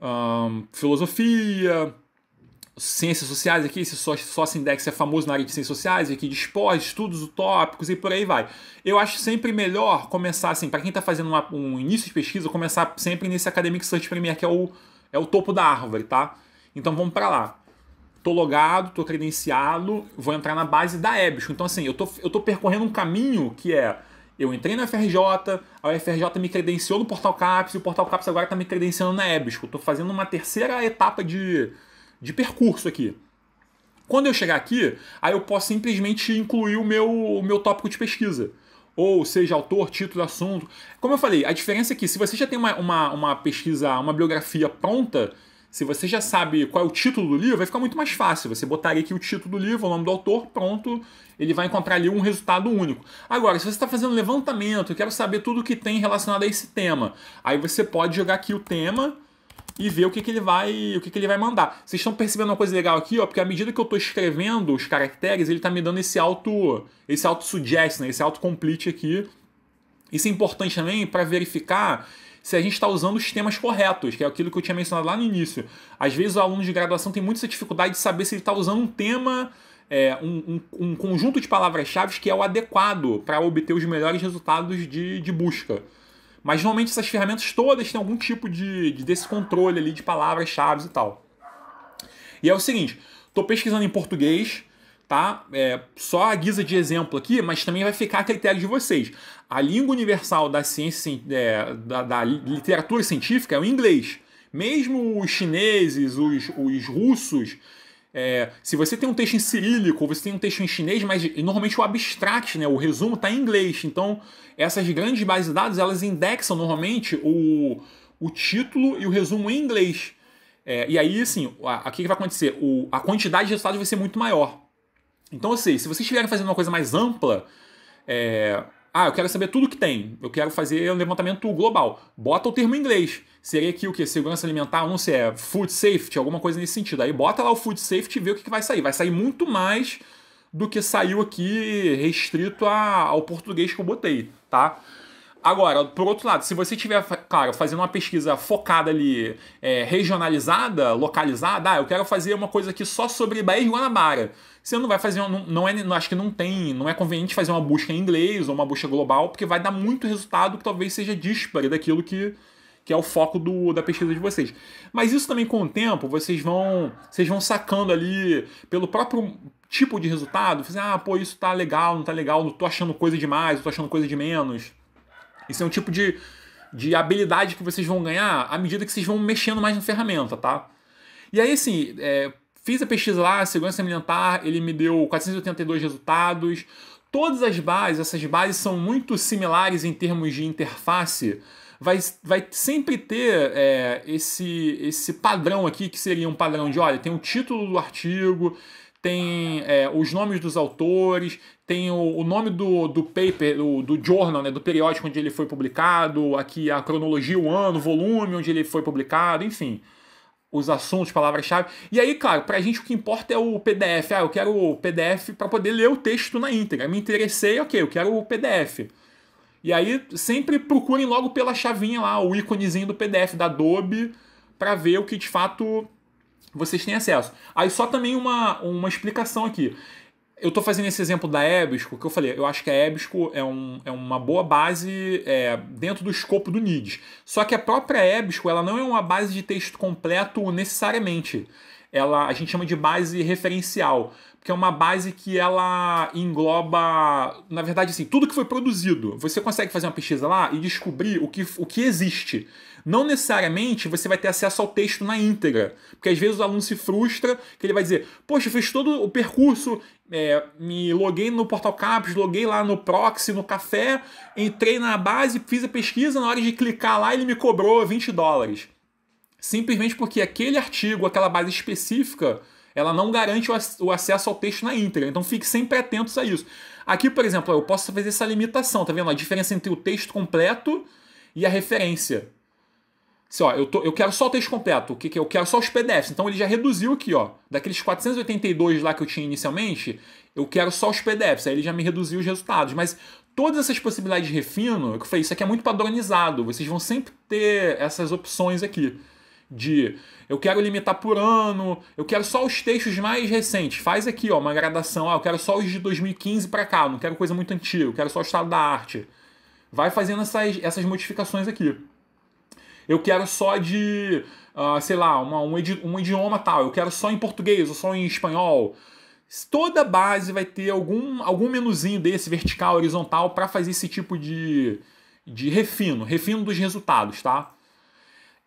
um, filosofia, ciências sociais aqui, esse sócio-index é famoso na área de ciências sociais, aqui de esporte, estudos utópicos e por aí vai. Eu acho sempre melhor começar, assim, para quem está fazendo uma, um início de pesquisa, começar sempre nesse Academic Search Premier, que é o, é o topo da árvore, tá? Então vamos para lá. Tô logado, tô credenciado, vou entrar na base da EBSCO. Então, assim, eu tô, eu tô percorrendo um caminho que é eu entrei na FRJ, a FRJ me credenciou no Portal CAPS e o Portal CAPS agora está me credenciando na EBSCO. Estou fazendo uma terceira etapa de, de percurso aqui. Quando eu chegar aqui, aí eu posso simplesmente incluir o meu, o meu tópico de pesquisa. Ou seja, autor, título, assunto. Como eu falei, a diferença é que se você já tem uma, uma, uma pesquisa, uma biografia pronta, se você já sabe qual é o título do livro, vai ficar muito mais fácil. Você botaria aqui o título do livro, o nome do autor, pronto, ele vai encontrar ali um resultado único. Agora, se você está fazendo levantamento, eu quero saber tudo que tem relacionado a esse tema, aí você pode jogar aqui o tema e ver o que, que ele vai o que, que ele vai mandar. Vocês estão percebendo uma coisa legal aqui, ó, porque à medida que eu estou escrevendo os caracteres, ele está me dando esse auto esse auto suggest, né, esse auto complete aqui. Isso é importante também para verificar se a gente está usando os temas corretos, que é aquilo que eu tinha mencionado lá no início. Às vezes o aluno de graduação tem muita dificuldade de saber se ele está usando um tema, é, um, um, um, conjunto de palavras-chave que é o adequado para obter os melhores resultados de, de busca. Mas normalmente essas ferramentas todas têm algum tipo de, de desse controle ali de palavras-chave e tal. E é o seguinte, estou pesquisando em português, tá? É, só a guisa de exemplo aqui, mas também vai ficar a critério de vocês a língua universal da ciência, é, da, da, literatura científica é o inglês. Mesmo os chineses, os, os russos, é, se você tem um texto em cirílico, você tem um texto em chinês, mas normalmente o abstract, né, o resumo está em inglês. Então, essas grandes bases de dados, elas indexam normalmente o, o título e o resumo em inglês. É, e aí, assim, o que, vai acontecer? O, a quantidade de resultados vai ser muito maior. Então, assim, se vocês estiverem fazendo uma coisa mais ampla, é, ah, eu quero saber tudo que tem. Eu quero fazer um levantamento global. Bota o termo em inglês. Seria aqui o que? Segurança alimentar, não sei, é food safety, alguma coisa nesse sentido. Aí bota lá o food safety e vê o que, vai sair. Vai sair muito mais do que saiu aqui restrito a, ao português que eu botei, tá? Agora, por outro lado, se você tiver, claro, fazendo uma pesquisa focada ali, é, regionalizada, localizada, ah, eu quero fazer uma coisa aqui só sobre Bahia e Guanabara. Você não vai fazer, não, não é, não, acho que não tem, não é conveniente fazer uma busca em inglês ou uma busca global, porque vai dar muito resultado que talvez seja dispare daquilo que, que é o foco do, da pesquisa de vocês. Mas isso também com o tempo, vocês vão, vocês vão sacando ali pelo próprio tipo de resultado, vocês, ah, pô, isso tá legal, não tá legal, não tô achando coisa demais, não tô achando coisa de menos. Isso é um tipo de, de habilidade que vocês vão ganhar à medida que vocês vão mexendo mais na ferramenta, tá? E aí, assim, é, Fiz a pesquisa lá, segurança alimentar, ele me deu 482 resultados. Todas as bases, essas bases são muito similares em termos de interface. Vai, vai sempre ter é, esse, esse padrão aqui, que seria um padrão de, olha, tem o título do artigo, tem é, os nomes dos autores, tem o, o nome do, do paper, do, do, journal, né, do periódico onde ele foi publicado, aqui a cronologia, o ano, o volume onde ele foi publicado, enfim os assuntos, palavras-chave. E aí, claro, pra gente o que importa é o PDF. Ah, eu quero o PDF para poder ler o texto na íntegra. Me interessei, ok, eu quero o PDF. E aí, sempre procurem logo pela chavinha lá, o íconezinho do PDF da Adobe, para ver o que de fato vocês têm acesso. Aí só também uma, uma explicação aqui eu estou fazendo esse exemplo da EBSCO, que eu falei, eu acho que a EBSCO é, um, é uma boa base é, dentro do escopo do NIDS. Só que a própria EBSCO, ela não é uma base de texto completo necessariamente. Ela, a gente chama de base referencial, porque é uma base que ela engloba, na verdade, assim, tudo que foi produzido. Você consegue fazer uma pesquisa lá e descobrir o que, o que existe. Não necessariamente você vai ter acesso ao texto na íntegra, porque às vezes o aluno se frustra, que ele vai dizer, poxa, eu fiz todo o percurso, é, me loguei no Portal Caps, loguei lá no Proxy, no Café, entrei na base, fiz a pesquisa, na hora de clicar lá ele me cobrou 20 dólares. Simplesmente porque aquele artigo, aquela base específica, ela não garante o acesso ao texto na íntegra. Então fique sempre atentos a isso. Aqui, por exemplo, eu posso fazer essa limitação, tá vendo? A diferença entre o texto completo e a referência. Assim, ó, eu, tô, eu quero só o texto completo, que, que eu quero só os PDFs. Então ele já reduziu aqui, ó. Daqueles 482 lá que eu tinha inicialmente, eu quero só os PDFs. Aí ele já me reduziu os resultados. Mas todas essas possibilidades de refino, eu falei, isso aqui é muito padronizado. Vocês vão sempre ter essas opções aqui. De eu quero limitar por ano, eu quero só os textos mais recentes. Faz aqui, ó, uma gradação. Ah, eu quero só os de 2015 para cá, não quero coisa muito antiga, eu quero só o estado da arte. Vai fazendo essas, essas modificações aqui. Eu quero só de, uh, sei lá, uma, um, idi um idioma tal. Eu quero só em português ou só em espanhol. Toda base vai ter algum, algum menuzinho desse, vertical, horizontal, para fazer esse tipo de, de refino, refino dos resultados, tá?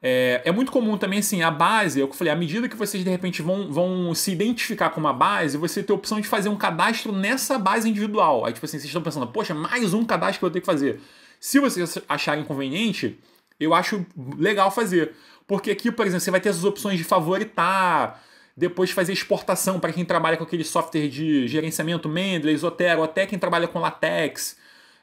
É, é, muito comum também, assim, a base, eu falei, à medida que vocês de repente vão, vão se identificar com uma base, você tem a opção de fazer um cadastro nessa base individual. Aí, tipo assim, vocês estão pensando, poxa, mais um cadastro que eu vou ter que fazer. Se vocês acharem conveniente, eu acho legal fazer. Porque aqui, por exemplo, você vai ter as opções de favoritar, depois fazer exportação para quem trabalha com aquele software de gerenciamento Mendeley, Zotero, até quem trabalha com latex.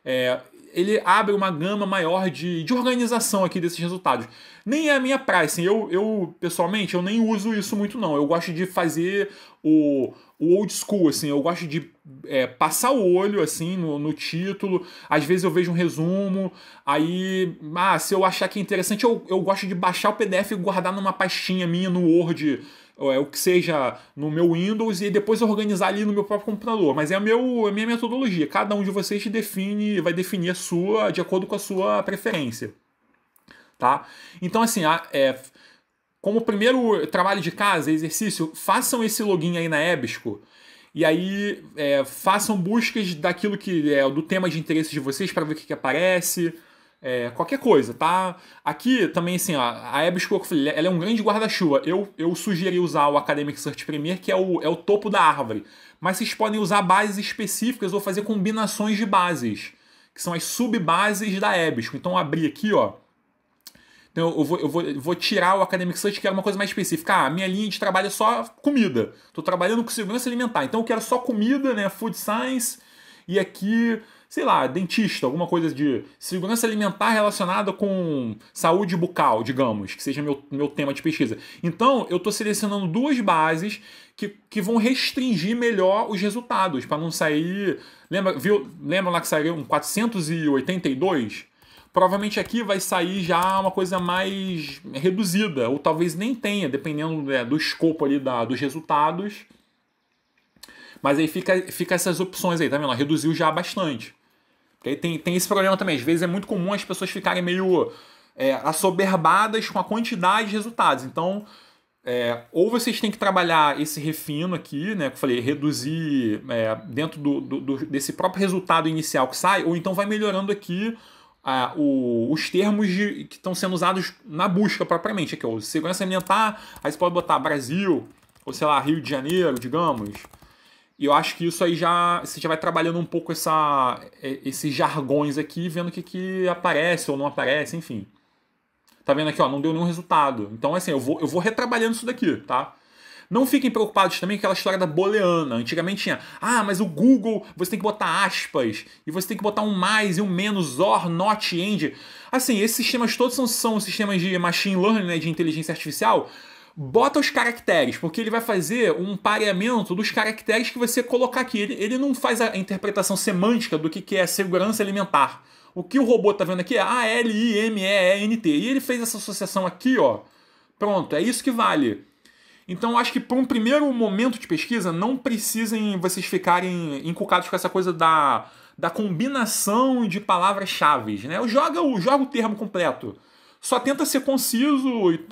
É, ele abre uma gama maior de, de organização aqui desses resultados. Nem é a minha praia, assim, eu, eu pessoalmente eu nem uso isso muito não. Eu gosto de fazer o, old school, assim. Eu gosto de é, passar o olho, assim, no, no, título. Às vezes eu vejo um resumo. Aí, ah, se eu achar que é interessante, eu, eu gosto de baixar o PDF e guardar numa pastinha minha no Word. É, o que seja no meu Windows e depois organizar ali no meu próprio computador. Mas é a, meu, a é minha metodologia. Cada um de vocês define, vai definir a sua de acordo com a sua preferência. Tá? Então, assim, a, é, como primeiro trabalho de casa, exercício, façam esse login aí na Ebsco. E aí é, façam buscas daquilo que é do tema de interesse de vocês para ver o que, que aparece. É, qualquer coisa, tá? Aqui também, assim, ó, a EBSCO, ela é um grande guarda-chuva. Eu, eu sugeri usar o Academic Search Premier, que é o, é o topo da árvore. Mas vocês podem usar bases específicas ou fazer combinações de bases, que são as sub-bases da EBSCO. Então, abrir aqui, ó, então eu vou, eu vou, vou tirar o Academic Search, que era uma coisa mais específica. Ah, minha linha de trabalho é só comida. Estou trabalhando com segurança alimentar. Então eu quero só comida, né? Food Science. E aqui, sei lá, dentista, alguma coisa de segurança alimentar relacionada com saúde bucal, digamos, que seja meu, meu tema de pesquisa. Então, eu estou selecionando duas bases que, que vão restringir melhor os resultados, para não sair. Lembra, viu, lembra lá que saiu um 482? provavelmente aqui vai sair já uma coisa mais reduzida, ou talvez nem tenha, dependendo né, do escopo ali da, dos resultados. Mas aí fica, fica essas opções aí, tá vendo? Reduziu já bastante. aí tem, tem esse problema também. Às vezes é muito comum as pessoas ficarem meio é, assoberbadas com a quantidade de resultados. Então, é, ou vocês têm que trabalhar esse refino aqui, né? Que eu falei, reduzir é, dentro do, do, do, desse próprio resultado inicial que sai, ou então vai melhorando aqui a, o, os termos de, que estão sendo usados na busca propriamente. Aqui, ó, é segurança alimentar, aí você pode botar Brasil, ou sei lá, Rio de Janeiro, digamos. E eu acho que isso aí já. Você já vai trabalhando um pouco essa, é, esses jargões aqui, vendo o que, que aparece ou não aparece, enfim. Tá vendo aqui, ó? Não deu nenhum resultado. Então, assim, eu vou, eu vou retrabalhando isso daqui, tá? Não fiquem preocupados também com aquela história da booleana. Antigamente tinha, ah, mas o Google, você tem que botar aspas, e você tem que botar um mais e um menos, or, not, end. Assim, esses sistemas todos são, são sistemas de machine learning, né, de inteligência artificial, bota os caracteres, porque ele vai fazer um pareamento dos caracteres que você colocar aqui. Ele, ele não faz a interpretação semântica do que, que é segurança alimentar. O que o robô está vendo aqui é A, L, I, M, E, E, N, T. E ele fez essa associação aqui, ó. Pronto, é isso que vale. Então, acho que para um primeiro momento de pesquisa, não precisem vocês ficarem encucados com essa coisa da, da combinação de palavras-chave. Né? Joga o, joga o termo completo. Só tenta ser conciso e,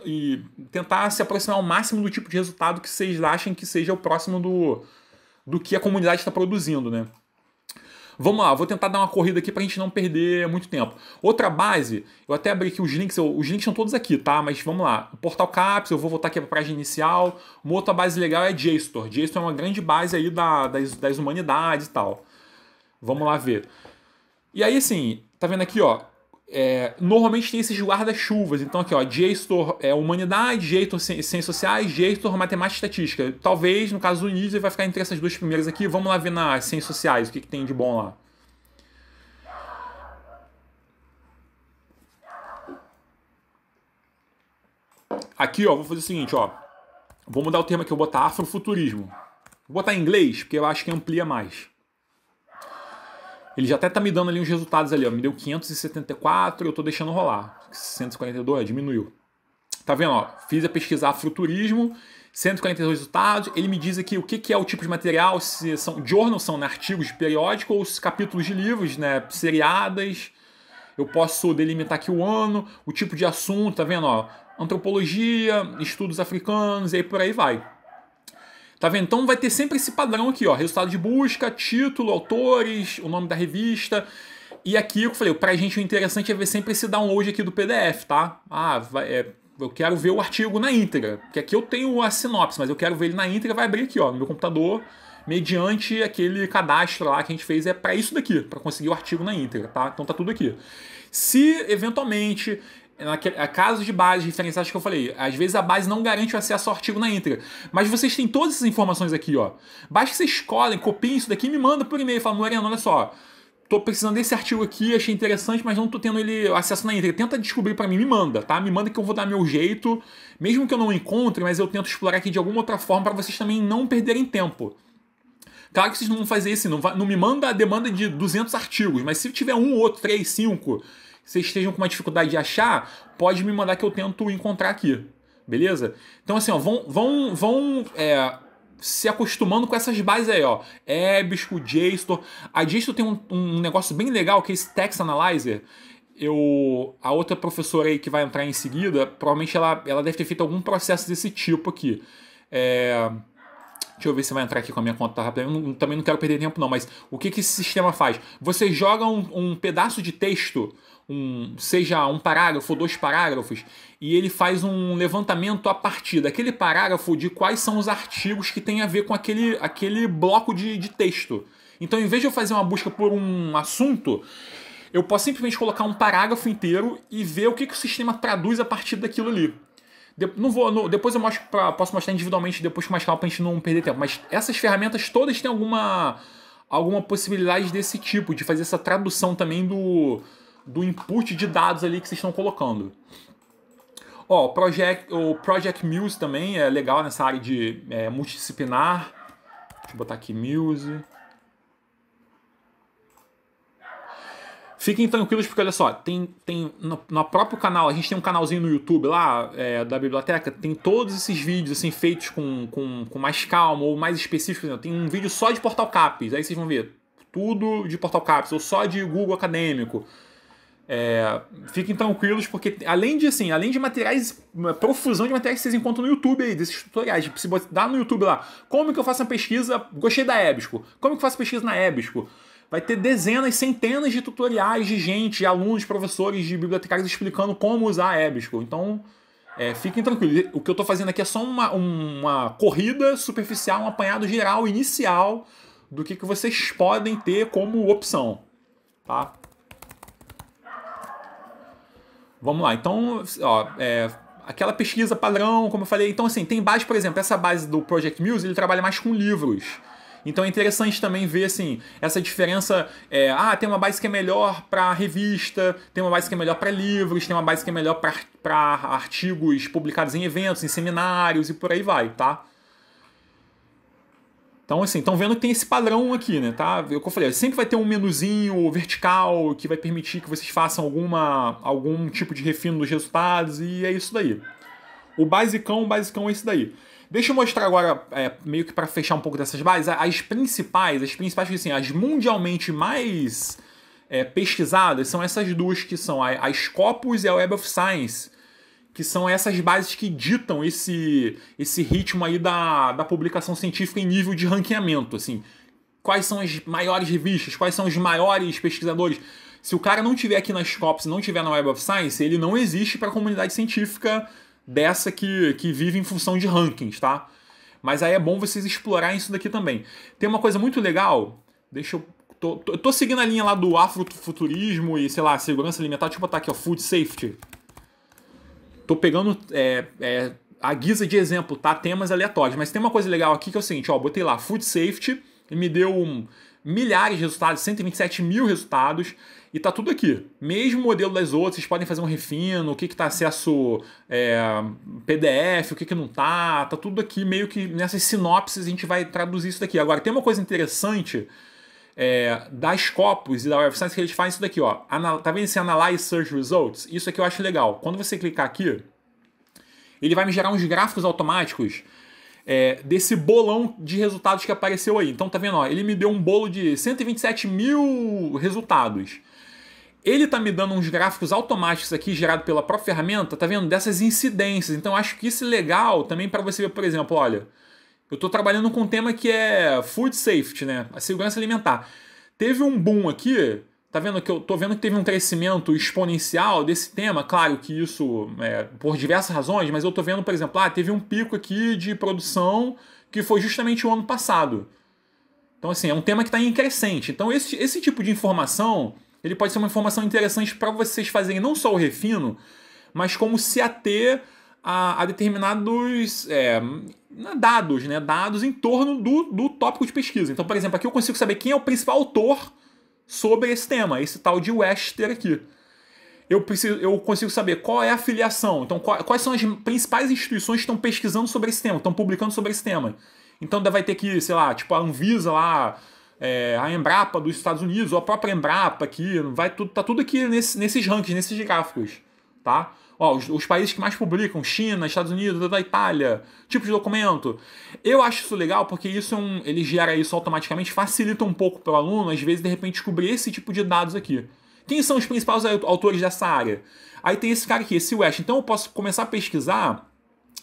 e, tentar se aproximar ao máximo do tipo de resultado que vocês achem que seja o próximo do, do que a comunidade está produzindo. Né? Vamos lá, vou tentar dar uma corrida aqui para a gente não perder muito tempo. Outra base, eu até abri aqui os links, os links estão todos aqui, tá? Mas vamos lá. Portal Caps, eu vou voltar aqui para a página inicial. Uma outra base legal é JSTOR. JSTOR é uma grande base aí da, das, das humanidades e tal. Vamos lá ver. E aí, assim, tá vendo aqui, ó? é, normalmente tem esses guarda-chuvas. Então, aqui, ó, JSTOR é humanidade, JSTOR ciências sociais, JSTOR matemática e estatística. Talvez, no caso do Unis ele vai ficar entre essas duas primeiras aqui. Vamos lá ver nas ciências sociais o que, que tem de bom lá. Aqui, ó, vou fazer o seguinte, ó. Vou mudar o termo aqui, eu vou botar afrofuturismo. Vou botar em inglês, porque eu acho que amplia mais. Ele já até tá me dando ali uns resultados ali, ó. Me deu 574, eu tô deixando rolar. 142, diminuiu. Tá vendo, ó? Fiz a pesquisar fruturismo. 142 resultados. Ele me diz aqui o que, que é o tipo de material, se são journal, são né, artigos de periódico ou capítulos de livros, né? Seriadas. Eu posso delimitar aqui o ano, o tipo de assunto, tá vendo, ó? Antropologia, estudos africanos e aí por aí vai. Tá vendo? Então vai ter sempre esse padrão aqui, ó. Resultado de busca, título, autores, o nome da revista. E aqui eu falei, pra gente o interessante é ver sempre esse download aqui do PDF, tá? Ah, vai, é, eu quero ver o artigo na íntegra. Porque aqui eu tenho a sinopse, mas eu quero ver ele na íntegra, vai abrir aqui, ó, no meu computador, mediante aquele cadastro lá que a gente fez, é para isso daqui, para conseguir o artigo na íntegra, tá? Então tá tudo aqui. Se eventualmente é a é casos de bases referenciais que eu falei, às vezes a base não garante o acesso ao artigo na íntegra. Mas vocês têm todas essas informações aqui, ó. Basta que vocês escolhem, copiem isso daqui e me mandam por e-mail. Fala, Moreno, olha só. Tô precisando desse artigo aqui, achei interessante, mas não tô tendo ele acesso na íntegra. Tenta descobrir para mim, me manda, tá? Me manda que eu vou dar meu jeito, mesmo que eu não encontre, mas eu tento explorar aqui de alguma outra forma para vocês também não perderem tempo. Claro que vocês não vão fazer isso, não, não me manda a demanda de 200 artigos, mas se tiver um, outro, três, cinco, vocês estejam com uma dificuldade de achar, pode me mandar que eu tento encontrar aqui. Beleza? Então, assim, ó, vão, vão, vão é, se acostumando com essas bases aí, ó. Ebsco, JSTOR. A JSTOR tem um, um negócio bem legal que é esse Text Analyzer eu a outra professora aí que vai entrar em seguida, provavelmente ela, ela deve ter feito algum processo desse tipo aqui. É, Deixa eu ver se vai entrar aqui com a minha conta tá rápida. Eu não, também não quero perder tempo, não, mas o que, que esse sistema faz? Você joga um, um pedaço de texto, um, seja um parágrafo ou dois parágrafos, e ele faz um levantamento a partir daquele parágrafo de quais são os artigos que tem a ver com aquele, aquele bloco de, de texto. Então, em vez de eu fazer uma busca por um assunto, eu posso simplesmente colocar um parágrafo inteiro e ver o que, que o sistema traduz a partir daquilo ali. De, não vou, depois eu mostro pra, posso mostrar individualmente depois com mais calma pra gente não perder tempo. Mas essas ferramentas todas têm alguma, alguma possibilidade desse tipo, de fazer essa tradução também do, do input de dados ali que vocês estão colocando. Ó, oh, Project, o Project Muse também é legal nessa área de é, multidisciplinar. Deixa eu botar aqui Muse. Fiquem tranquilos, porque olha só, tem, tem no, no, próprio canal, a gente tem um canalzinho no YouTube lá é, da biblioteca, tem todos esses vídeos assim feitos com, com, com mais calma ou mais específicos. Né? Tem um vídeo só de Portal Caps, aí vocês vão ver tudo de Portal Caps, ou só de Google Acadêmico. É, fiquem tranquilos, porque além de assim, além de materiais, profusão de materiais que vocês encontram no YouTube aí, desses tutoriais, se dá no YouTube lá, como que eu faço uma pesquisa, gostei da EBSCO, como que eu faço pesquisa na EBSCO, Vai ter dezenas, centenas de tutoriais de gente, de alunos, professores, de bibliotecários explicando como usar a EBSCO. Então, é, fiquem tranquilos. O que eu estou fazendo aqui é só uma, uma corrida superficial, um apanhado geral, inicial, do que, que vocês podem ter como opção. Tá? Vamos lá, então, ó, é, aquela pesquisa padrão, como eu falei. Então, assim, tem base, por exemplo, essa base do Project Muse, ele trabalha mais com livros. Então é interessante também ver assim essa diferença. É, ah, tem uma base que é melhor para revista, tem uma base que é melhor para livros, tem uma base que é melhor para artigos publicados em eventos, em seminários e por aí vai, tá? Então, assim, estão vendo que tem esse padrão aqui, né? Tá? Eu, eu falei, sempre vai ter um menuzinho vertical que vai permitir que vocês façam alguma, algum tipo de refino dos resultados, e é isso daí. O basicão, o basicão é esse daí. Deixa eu mostrar agora, é, meio que para fechar um pouco dessas bases, as principais, as principais, assim, as mundialmente mais é, pesquisadas são essas duas que são a, a Scopus e a Web of Science, que são essas bases que ditam esse, esse ritmo aí da, da publicação científica em nível de ranqueamento, assim. Quais são as maiores revistas, quais são os maiores pesquisadores. Se o cara não tiver aqui na Scopus, não tiver na Web of Science, ele não existe para a comunidade científica dessa que, que vive em função de rankings, tá? Mas aí é bom vocês explorarem isso daqui também. Tem uma coisa muito legal, deixa eu. Tô, tô, tô seguindo a linha lá do afrofuturismo e, sei lá, segurança alimentar. Deixa eu botar aqui, ó, food safety. Tô pegando é, é, a guisa de exemplo, tá? Temas aleatórios. Mas tem uma coisa legal aqui que é o seguinte, ó, botei lá food safety e me deu um, milhares de resultados, 127 mil resultados e tá tudo aqui. Mesmo modelo das outras, vocês podem fazer um refino, o que que tá acesso é, PDF, o que que não tá, tá tudo aqui meio que nessas sinopses a gente vai traduzir isso daqui. Agora, tem uma coisa interessante é, da e da Web Science que eles fazem isso daqui, ó. tá vendo esse Analyze Search Results? Isso aqui eu acho legal. Quando você clicar aqui, ele vai me gerar uns gráficos automáticos é, desse bolão de resultados que apareceu aí. Então, tá vendo? Ó, ele me deu um bolo de 127 mil resultados. Ele está me dando uns gráficos automáticos aqui, gerado pela própria ferramenta, tá vendo? Dessas incidências. Então, acho que isso é legal também para você ver, por exemplo, olha, eu estou trabalhando com um tema que é food safety, né? A segurança alimentar. Teve um boom aqui, tá vendo que eu tô vendo que teve um crescimento exponencial desse tema, claro que isso é, por diversas razões, mas eu tô vendo, por exemplo, ah, teve um pico aqui de produção que foi justamente o ano passado. Então, assim, é um tema que está em crescente. Então, esse, esse tipo de informação ele pode ser uma informação interessante para vocês fazerem não só o refino, mas como se ater a, a determinados é, dados, né? dados em torno do, do tópico de pesquisa. Então, por exemplo, aqui eu consigo saber quem é o principal autor sobre esse tema, esse tal de Wester aqui. Eu, preciso, eu consigo saber qual é a filiação, então qual, quais são as principais instituições que estão pesquisando sobre esse tema, estão publicando sobre esse tema. Então vai ter que, sei lá, tipo a Anvisa lá, é, a Embrapa dos Estados Unidos, ou a própria Embrapa aqui, vai tudo, tá tudo aqui nesse, nesses rankings, nesses gráficos, tá? Ó, os, os, países que mais publicam, China, Estados Unidos, da Itália, tipo de documento. Eu acho isso legal porque isso é um, ele gera isso automaticamente, facilita um pouco para o aluno, às vezes, de repente, descobrir esse tipo de dados aqui. Quem são os principais autores dessa área? Aí tem esse cara aqui, esse West. Então eu posso começar a pesquisar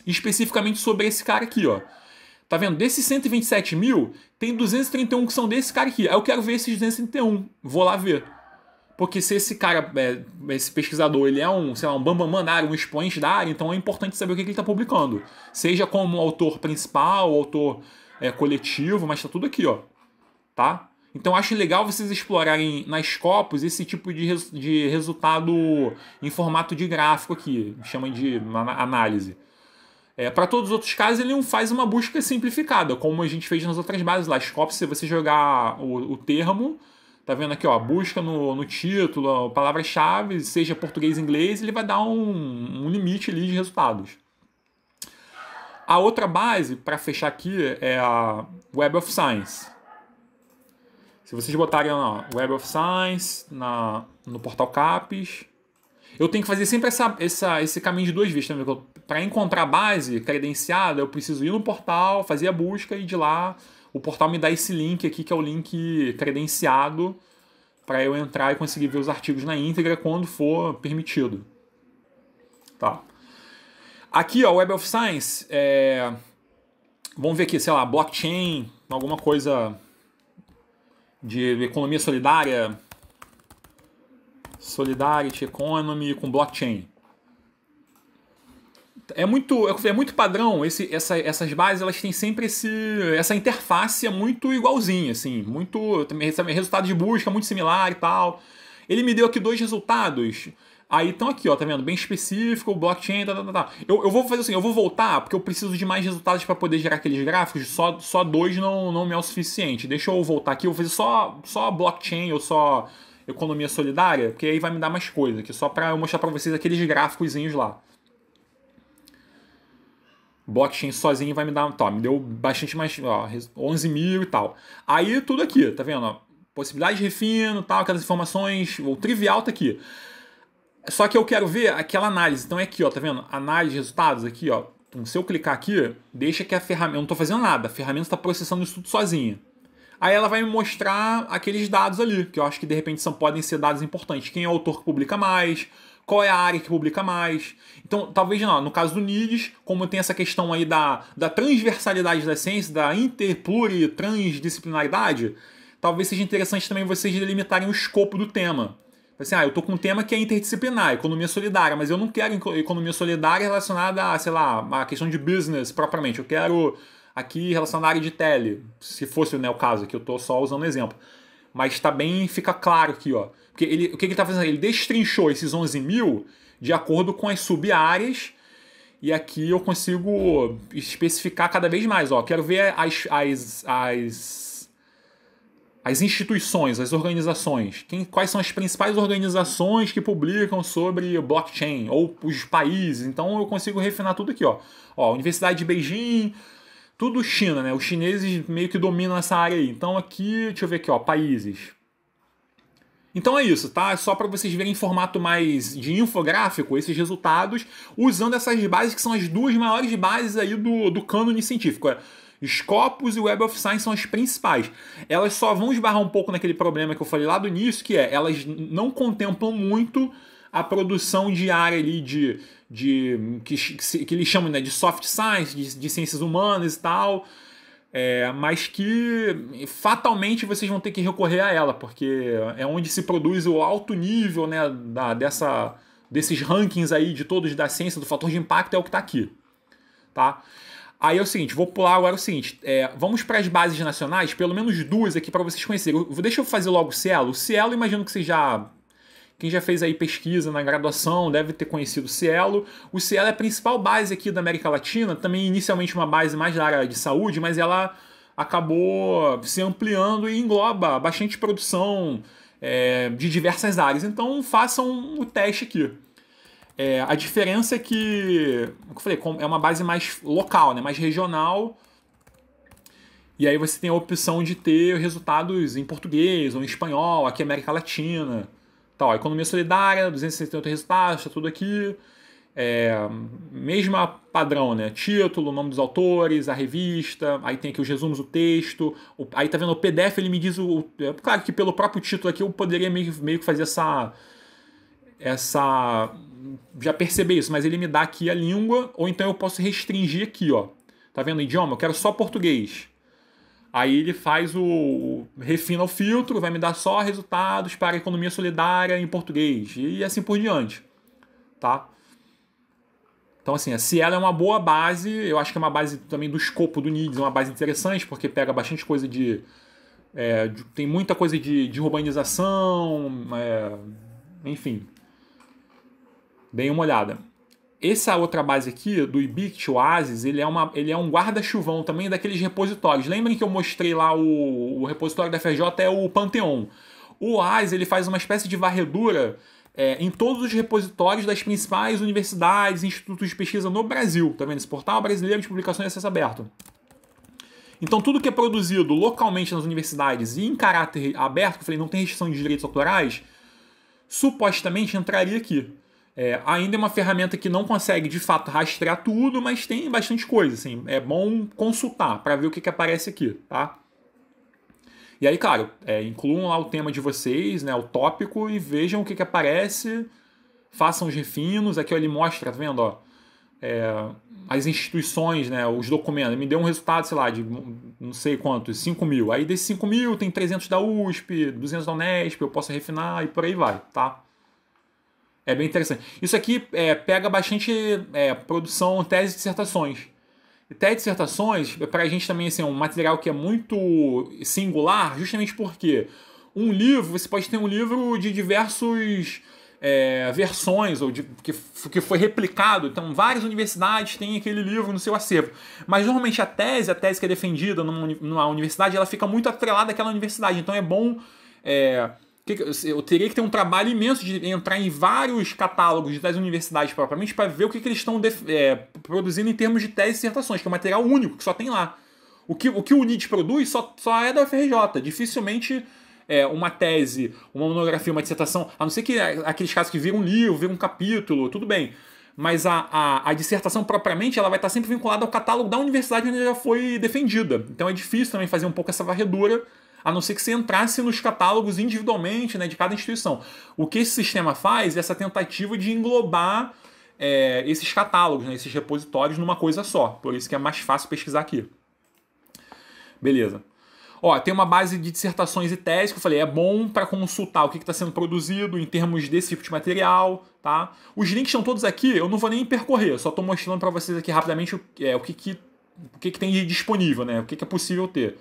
especificamente sobre esse cara aqui, ó. Tá vendo? Desses 127 mil, tem 231 que são desse cara aqui. Aí eu quero ver esses 231. Vou lá ver. Porque se esse cara, é, esse pesquisador, ele é um, sei lá, um bambambam da área, um expoente da área, então é importante saber o que ele está publicando. Seja como autor principal, autor é, coletivo, mas está tudo aqui, ó. Tá? Então acho legal vocês explorarem nas copos esse tipo de, res, de resultado em formato de gráfico aqui, chama de análise. É, para todos os outros casos, ele não faz uma busca simplificada, como a gente fez nas outras bases lá. Scopes, se você jogar o, o termo, tá vendo aqui, ó, busca no, no título, palavra-chave, seja português, inglês, ele vai dar um, um limite ali de resultados. A outra base, para fechar aqui, é a Web of Science. Se vocês botarem ó, Web of Science na, no portal CAPES, eu tenho que fazer sempre essa, essa, esse caminho de duas vistas, tá né? para encontrar base credenciada, eu preciso ir no portal, fazer a busca e de lá o portal me dá esse link aqui, que é o link credenciado, para eu entrar e conseguir ver os artigos na íntegra quando for permitido. Tá. Aqui, ó, Web of Science, é... vamos ver aqui, sei lá, blockchain, alguma coisa de economia solidária, solidarity economy com blockchain é muito, é muito padrão. Esse, essa, essas bases elas têm sempre esse, essa interface é muito igualzinha, assim, muito resultado de busca muito similar e tal. Ele me deu aqui dois resultados. Aí estão aqui, ó, tá vendo? Bem específico, blockchain, tá, tá, tá. tá. Eu, eu vou fazer assim, eu vou voltar, porque eu preciso de mais resultados para poder gerar aqueles gráficos, só, só dois não, não me é o suficiente. Deixa eu voltar aqui, eu vou fazer só, só blockchain ou só economia solidária, porque aí vai me dar mais coisa, que só para eu mostrar para vocês aqueles gráficozinhos lá blockchain sozinho vai me dar, tá, me deu bastante mais, ó, 11 mil e tal. Aí tudo aqui, tá vendo? possibilidade de refino, tal, aquelas informações, o trivial tá aqui. Só que eu quero ver aquela análise. Então é aqui, ó, tá vendo? Análise de resultados aqui, ó. Então, se eu clicar aqui, deixa que a ferramenta. Eu não estou fazendo nada, a ferramenta está processando isso tudo sozinha. Aí ela vai me mostrar aqueles dados ali, que eu acho que de repente são, podem ser dados importantes. Quem é o autor que publica mais, qual é a área que publica mais. Então, talvez não, no caso do Nides, como tem essa questão aí da, da transversalidade da ciência, da interpluri transdisciplinaridade, talvez seja interessante também vocês delimitarem o escopo do tema. Assim, ah, eu tô com um tema que é interdisciplinar, economia solidária, mas eu não quero economia solidária relacionada a, sei lá, a questão de business propriamente. Eu quero aqui relacionada à área de tele, se fosse né, o caso, que eu tô só usando exemplo. Mas tá bem, fica claro aqui, ó porque ele, o que, que ele está fazendo? Ele destrinchou esses 11 mil de acordo com as sub-áreas. E aqui eu consigo especificar cada vez mais. Ó, quero ver as, as, as, as instituições, as organizações. Quem, quais são as principais organizações que publicam sobre blockchain ou os países. Então eu consigo refinar tudo aqui. Ó, ó Universidade de Beijing, tudo China, né? Os chineses meio que dominam essa área aí. Então aqui, deixa eu ver aqui, ó, países. Então é isso, tá? só para vocês verem em formato mais de infográfico esses resultados, usando essas bases que são as duas maiores bases aí do, do cânone científico. É, Scopus e Web of Science são as principais. Elas só vão esbarrar um pouco naquele problema que eu falei lá do início, que é elas não contemplam muito a produção diária ali de, de que, que eles chamam né, de soft science, de, de ciências humanas e tal é, mas que fatalmente vocês vão ter que recorrer a ela, porque é onde se produz o alto nível né, da, dessa, desses rankings aí de todos da ciência, do fator de impacto, é o que está aqui. Tá? Aí é o seguinte, vou pular agora o seguinte, é, vamos para as bases nacionais, pelo menos duas aqui para vocês conhecerem. deixa eu fazer logo o Cielo. O Cielo, imagino que vocês já quem já fez aí pesquisa na graduação deve ter conhecido o Cielo. O Cielo é a principal base aqui da América Latina, também inicialmente uma base mais da área de saúde, mas ela acabou se ampliando e engloba bastante produção é, de diversas áreas. Então façam o teste aqui. É, a diferença é que, como eu falei, é uma base mais local, né, mais regional. E aí você tem a opção de ter resultados em português ou em espanhol, aqui América Latina tal tá, economia solidária, 268 resultados, tá tudo aqui. É, mesma padrão, né? Título, nome dos autores, a revista, aí tem aqui os resumos, o texto. O, aí tá vendo o PDF, ele me diz o. o é, claro que pelo próprio título aqui eu poderia meio, meio que fazer essa. Essa. Já perceber isso, mas ele me dá aqui a língua, ou então eu posso restringir aqui, ó. Tá vendo o idioma? Eu quero só português. Aí ele faz o, refina o filtro, vai me dar só resultados para a economia solidária em português e assim por diante, tá? Então assim, se ela é uma boa base, eu acho que é uma base também do escopo do NIDS, é uma base interessante porque pega bastante coisa de, é, de tem muita coisa de, de urbanização, é, enfim, dê uma olhada. Essa outra base aqui, do Ibict, Oasis, ele é, uma, ele é um guarda-chuvão também daqueles repositórios. Lembrem que eu mostrei lá o, o repositório da FJ é o Pantheon. O Oasis, ele faz uma espécie de varredura é, em todos os repositórios das principais universidades e institutos de pesquisa no Brasil. também tá vendo? Esse portal brasileiro de publicações de é acesso aberto. Então, tudo que é produzido localmente nas universidades e em caráter aberto, que eu falei, não tem restrição de direitos autorais, supostamente entraria aqui. É, ainda é uma ferramenta que não consegue de fato rastrear tudo, mas tem bastante coisa. Assim, é bom consultar para ver o que, que aparece aqui, tá? E aí, claro, é, incluam lá o tema de vocês, né, o tópico, e vejam o que, que aparece, façam os refinos. Aqui ó, ele mostra, tá vendo? Ó, é, as instituições, né, os documentos. Me deu um resultado, sei lá, de não sei quanto, 5 mil. Aí desses 5 mil tem 300 da USP, 200 da Unesp, eu posso refinar e por aí vai, tá? É bem interessante. Isso aqui é, pega bastante é, produção, tese e dissertações. E tese e dissertações, para a gente também, assim, é um material que é muito singular, justamente porque um livro, você pode ter um livro de diversos é, versões ou de, que, que foi replicado. Então, várias universidades têm aquele livro no seu acervo. Mas normalmente a tese, a tese que é defendida numa, numa universidade, ela fica muito atrelada àquela universidade. Então é bom é, eu teria que ter um trabalho imenso de entrar em vários catálogos das universidades propriamente para ver o que, que eles estão é, produzindo em termos de tese e dissertações, que é um material único, que só tem lá. O que o, que o NIT produz só, só é da UFRJ Dificilmente é, uma tese, uma monografia, uma dissertação, a não ser que é, aqueles casos que viram um livro, viram um capítulo, tudo bem. Mas a, a, a, dissertação propriamente ela vai estar sempre vinculada ao catálogo da universidade onde ela foi defendida. Então é difícil também fazer um pouco essa varredura a não ser que você entrasse nos catálogos individualmente né, de cada instituição. O que esse sistema faz é essa tentativa de englobar é, esses catálogos, né, esses repositórios numa coisa só. Por isso que é mais fácil pesquisar aqui. Beleza. Ó, tem uma base de dissertações e teses que eu falei, é bom para consultar o que está sendo produzido em termos desse tipo de material, tá? Os links estão todos aqui, eu não vou nem percorrer, só estou mostrando para vocês aqui rapidamente o, é, o, que, que, o que, que tem disponível, né? O que, que é possível ter.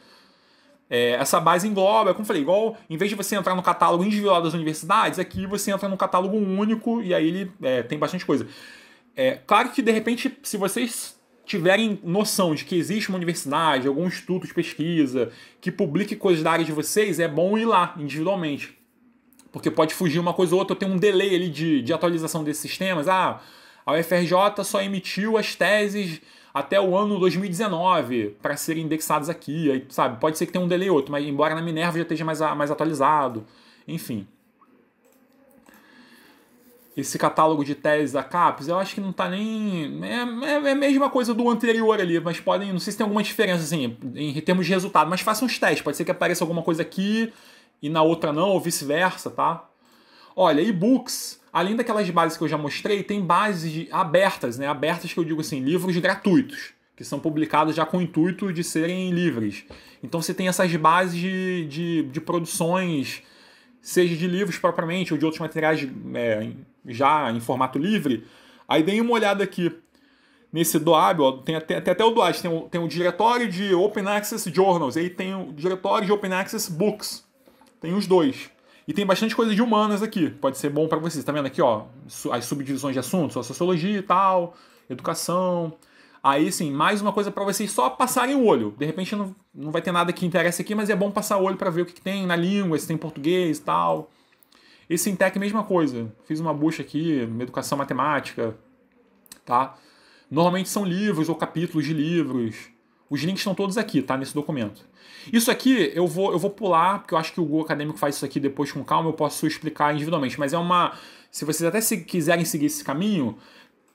É, essa base engloba, como eu falei, igual em vez de você entrar no catálogo individual das universidades, aqui você entra num catálogo único e aí ele é, tem bastante coisa. É, claro que de repente, se vocês tiverem noção de que existe uma universidade, algum instituto de pesquisa que publique coisas da área de vocês, é bom ir lá individualmente. Porque pode fugir uma coisa ou outra, tem um delay ali de, de atualização desses sistemas. Ah, a UFRJ só emitiu as teses até o ano 2019 para serem indexados aqui. Aí, sabe, pode ser que tenha um delay outro, mas embora na Minerva já esteja mais, mais atualizado. Enfim. Esse catálogo de teses da CAPES, eu acho que não está nem. É, é, é, a mesma coisa do anterior ali, mas podem. Não sei se tem alguma diferença, assim, em termos de resultado, mas façam os testes. Pode ser que apareça alguma coisa aqui e na outra não, ou vice-versa, tá? Olha, e-books além daquelas bases que eu já mostrei, tem bases abertas, né? Abertas que eu digo assim, livros gratuitos, que são publicados já com o intuito de serem livres. Então você tem essas bases de, de, de produções, seja de livros propriamente ou de outros materiais é, já em formato livre. Aí dei uma olhada aqui nesse Doab, ó, tem até, tem até o Doab, tem o, tem o diretório de Open Access Journals, aí tem o diretório de Open Access Books. Tem os dois. E tem bastante coisa de humanas aqui, pode ser bom para vocês. Tá vendo aqui, ó, as subdivisões de assuntos, ó, sociologia e tal, educação. Aí sim, mais uma coisa para vocês só passarem o olho. De repente não, não vai ter nada que interessa aqui, mas é bom passar o olho para ver o que, que, tem na língua, se tem português e tal. E Sintec, mesma coisa. Fiz uma bucha aqui, educação matemática, tá? Normalmente são livros ou capítulos de livros. Os links estão todos aqui, tá? Nesse documento. Isso aqui eu vou, eu vou pular, porque eu acho que o Google Acadêmico faz isso aqui depois com calma, eu posso explicar individualmente. Mas é uma. Se vocês até se, quiserem seguir esse caminho,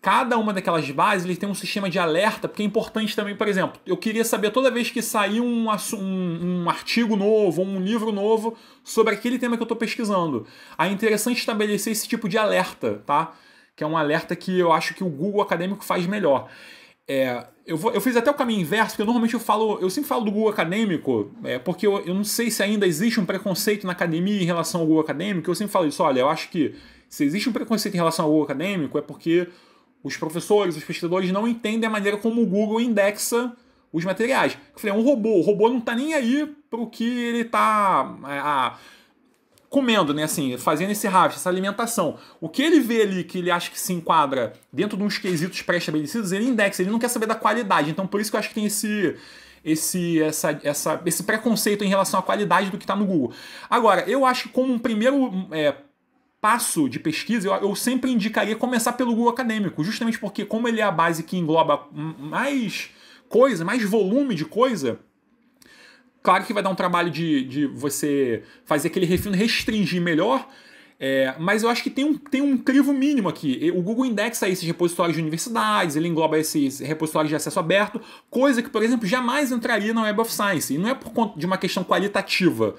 cada uma daquelas bases ele tem um sistema de alerta, porque é importante também, por exemplo, eu queria saber toda vez que sair um, um, um artigo novo, um livro novo sobre aquele tema que eu estou pesquisando. É interessante estabelecer esse tipo de alerta, tá? Que é um alerta que eu acho que o Google Acadêmico faz melhor. É, eu, vou, eu fiz até o caminho inverso, porque normalmente eu falo, eu sempre falo do Google acadêmico, é, porque eu, eu não sei se ainda existe um preconceito na academia em relação ao Google acadêmico. Eu sempre falo isso, olha, eu acho que se existe um preconceito em relação ao Google acadêmico, é porque os professores, os pesquisadores não entendem a maneira como o Google indexa os materiais. Eu falei, é um robô, o robô não está nem aí para o que ele está comendo, né? Assim, fazendo esse raft, essa alimentação. O que ele vê ali que ele acha que se enquadra dentro de uns quesitos pré-estabelecidos, ele indexa, ele não quer saber da qualidade. Então, por isso que eu acho que tem esse. Esse, essa, essa, esse preconceito em relação à qualidade do que está no Google. Agora, eu acho que como um primeiro é, passo de pesquisa, eu, eu, sempre indicaria começar pelo Google Acadêmico, justamente porque como ele é a base que engloba mais coisa, mais volume de coisa, Claro que vai dar um trabalho de, de você fazer aquele refino restringir melhor, é, mas eu acho que tem um, tem um crivo mínimo aqui. O Google indexa tá esses repositórios de universidades, ele engloba esses repositórios de acesso aberto, coisa que, por exemplo, jamais entraria na Web of Science. E não é por conta de uma questão qualitativa.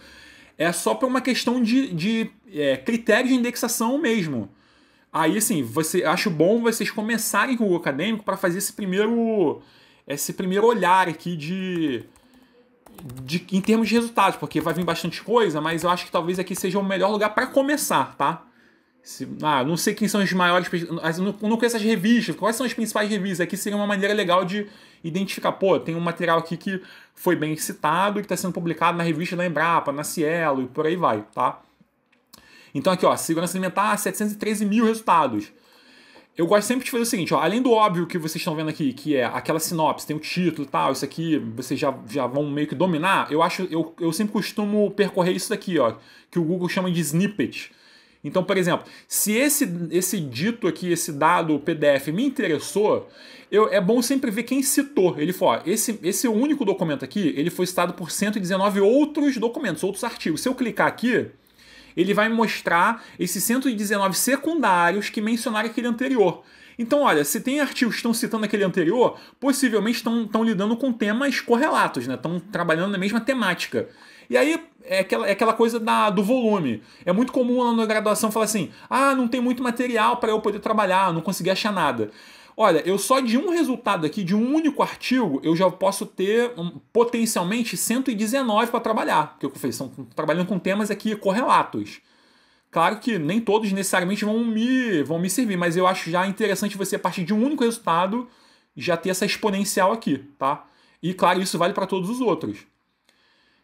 É só por uma questão de, de é, critério de indexação mesmo. Aí, assim, você acho bom vocês começarem com o Google Acadêmico para fazer esse primeiro, esse primeiro olhar aqui de, de, em termos de resultados, porque vai vir bastante coisa, mas eu acho que talvez aqui seja o melhor lugar para começar, tá? Se, ah, não sei quem são os maiores. Não, não conheço as revistas. Quais são as principais revistas? Aqui seria uma maneira legal de identificar. Pô, tem um material aqui que foi bem citado e que está sendo publicado na revista da Embrapa, na Cielo e por aí vai, tá? Então aqui, ó, segurança alimentar, 713 mil resultados eu gosto sempre de fazer o seguinte, ó, além do óbvio que vocês estão vendo aqui, que é aquela sinopse, tem o título e tal, isso aqui vocês já, já vão meio que dominar, eu acho, eu, eu sempre costumo percorrer isso daqui, ó, que o Google chama de snippet. Então, por exemplo, se esse, esse dito aqui, esse dado PDF me interessou, eu, é bom sempre ver quem citou. Ele falou, ó, esse, esse único documento aqui, ele foi citado por 119 outros documentos, outros artigos. Se eu clicar aqui, ele vai mostrar esses 119 secundários que mencionaram aquele anterior. Então, olha, se tem artigos que estão citando aquele anterior, possivelmente estão, lidando com temas correlatos, né? Estão trabalhando na mesma temática. E aí é aquela, é aquela coisa da, do volume. É muito comum na graduação falar assim: ah, não tem muito material para eu poder trabalhar, não consegui achar nada olha, eu só de um resultado aqui, de um único artigo, eu já posso ter um, potencialmente 119 para trabalhar, porque eu falei, são trabalhando com temas aqui correlatos. Claro que nem todos necessariamente vão me, vão me servir, mas eu acho já interessante você, a partir de um único resultado, já ter essa exponencial aqui, tá? E claro, isso vale para todos os outros.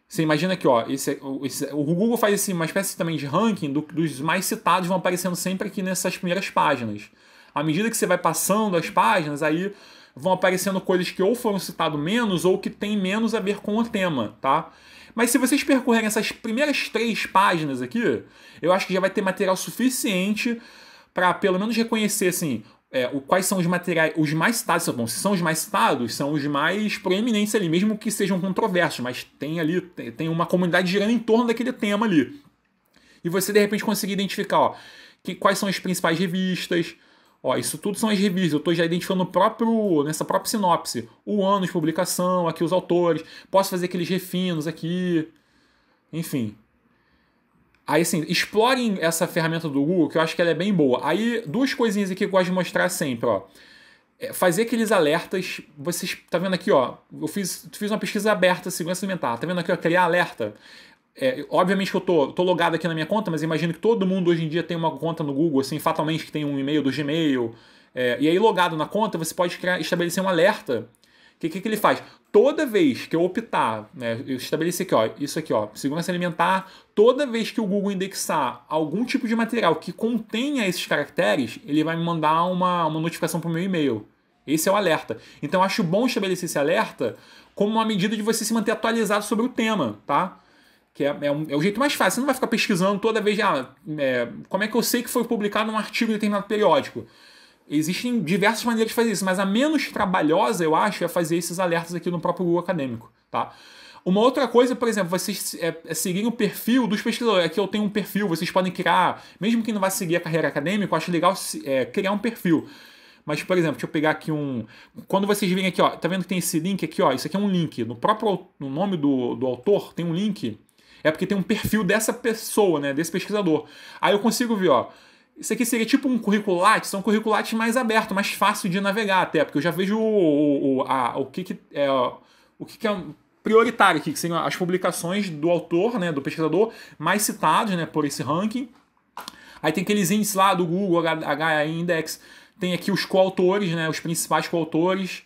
Você imagina aqui, ó, esse, esse, o Google faz assim, uma espécie também de ranking do, dos mais citados, vão aparecendo sempre aqui nessas primeiras páginas. À medida que você vai passando as páginas, aí vão aparecendo coisas que ou foram citado menos ou que tem menos a ver com o tema, tá? Mas se vocês percorrerem essas primeiras três páginas aqui, eu acho que já vai ter material suficiente para pelo menos reconhecer assim, é, o, quais são os materiais, os mais citados, bom, se são os mais citados, são os mais proeminentes ali, mesmo que sejam controversos, mas tem ali, tem, tem uma comunidade girando em torno daquele tema ali. E você de repente conseguir identificar, ó, que, quais são as principais revistas, Ó, isso tudo são as revistas. Eu estou já identificando próprio, nessa própria sinopse o ano de publicação, aqui os autores. Posso fazer aqueles refinos aqui. Enfim. Aí, assim, explorem essa ferramenta do Google, que eu acho que ela é bem boa. Aí, duas coisinhas aqui que eu gosto de mostrar sempre, ó. É fazer aqueles alertas, vocês, tá vendo aqui, ó, eu fiz, fiz uma pesquisa aberta, segurança alimentar, tá vendo aqui, ó, criar alerta. É, obviamente que eu tô, tô logado aqui na minha conta, mas imagino que todo mundo hoje em dia tem uma conta no Google, assim, fatalmente que tem um e-mail do Gmail. É, e aí, logado na conta, você pode criar, estabelecer um alerta. O que, que, que, ele faz? Toda vez que eu optar, né, eu estabeleci aqui, ó, isso aqui, ó, segurança alimentar, toda vez que o Google indexar algum tipo de material que contenha esses caracteres, ele vai me mandar uma, uma notificação para o meu e-mail. Esse é o alerta. Então, acho bom estabelecer esse alerta como uma medida de você se manter atualizado sobre o tema, tá? que é, é, um, é, o jeito mais fácil. Você não vai ficar pesquisando toda vez, ah, é, como é que eu sei que foi publicado um artigo em determinado periódico? Existem diversas maneiras de fazer isso, mas a menos trabalhosa, eu acho, é fazer esses alertas aqui no próprio Google Acadêmico, tá? Uma outra coisa, por exemplo, vocês é, é seguirem o perfil dos pesquisadores. Aqui eu tenho um perfil, vocês podem criar, mesmo que não vá seguir a carreira acadêmica, eu acho legal é, criar um perfil. Mas, por exemplo, deixa eu pegar aqui um. Quando vocês virem aqui, ó, tá vendo que tem esse link aqui, ó? Isso aqui é um link. No próprio no nome do, do autor tem um link é porque tem um perfil dessa pessoa, né, desse pesquisador. Aí eu consigo ver, ó, isso aqui seria tipo um curriculate, são curriculates mais aberto, mais fácil de navegar até, porque eu já vejo o, o, a, o que, que é o que, que é prioritário aqui, que seriam as publicações do autor, né, do pesquisador, mais citados, né, por esse ranking. Aí tem aqueles índices lá do Google, HI Index, tem aqui os coautores, né, os principais coautores.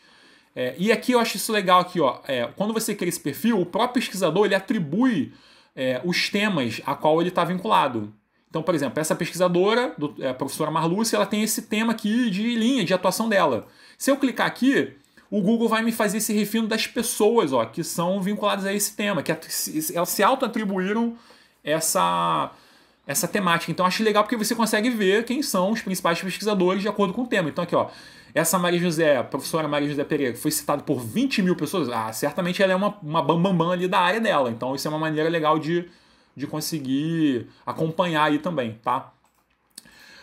É, e aqui eu acho isso legal aqui, ó, é, quando você cria esse perfil, o próprio pesquisador ele atribui é, os temas a qual ele está vinculado. Então, por exemplo, essa pesquisadora, do, é, a professora Marluce, ela tem esse tema aqui de linha, de atuação dela. Se eu clicar aqui, o Google vai me fazer esse refino das pessoas ó, que são vinculadas a esse tema, que elas se auto-atribuíram essa, essa temática. Então, acho legal porque você consegue ver quem são os principais pesquisadores de acordo com o tema. Então, aqui, ó, essa Maria José, a professora Maria José Pereira, foi citada por 20 mil pessoas, ah, certamente ela é uma, uma bambambam ali da área dela. Então isso é uma maneira legal de, de conseguir acompanhar aí também, tá?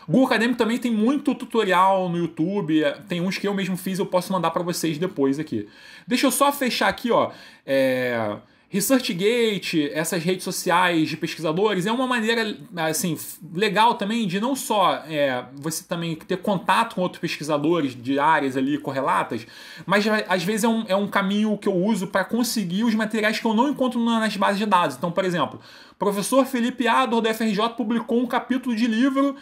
Google Acadêmico também tem muito tutorial no YouTube, é, tem uns que eu mesmo fiz, eu posso mandar para vocês depois aqui. Deixa eu só fechar aqui, ó. É... ResearchGate, essas redes sociais de pesquisadores, é uma maneira assim legal também de não só é, você também ter contato com outros pesquisadores de áreas ali correlatas, mas às vezes é um, é um caminho que eu uso para conseguir os materiais que eu não encontro nas bases de dados. Então, por exemplo, o professor Felipe Ador da FRJ publicou um capítulo de livro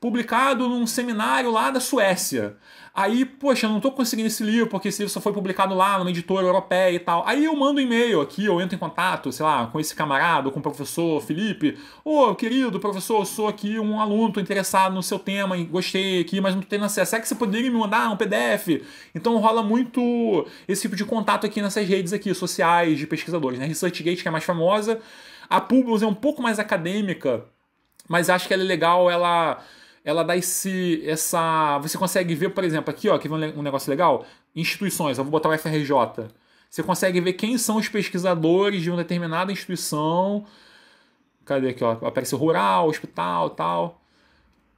publicado num seminário lá da Suécia. Aí, poxa, eu não estou conseguindo esse livro porque esse livro só foi publicado lá numa editora europeia e tal. Aí eu mando um e-mail aqui, eu entro em contato, sei lá, com esse camarada, com o professor Felipe. Ô, oh, querido professor, eu sou aqui um aluno, tô interessado no seu tema, gostei aqui, mas não tenho acesso. Será que você poderia me mandar um PDF? Então rola muito esse tipo de contato aqui nessas redes aqui, sociais, de pesquisadores, né? ResearchGate, que é a mais famosa. A Publius é um pouco mais acadêmica, mas acho que ela é legal, ela ela dá esse, essa, você consegue ver, por exemplo, aqui, ó, que vem um negócio legal, instituições, eu vou botar o FRJ. Você consegue ver quem são os pesquisadores de uma determinada instituição. Cadê aqui, ó? Aparece rural, hospital, tal.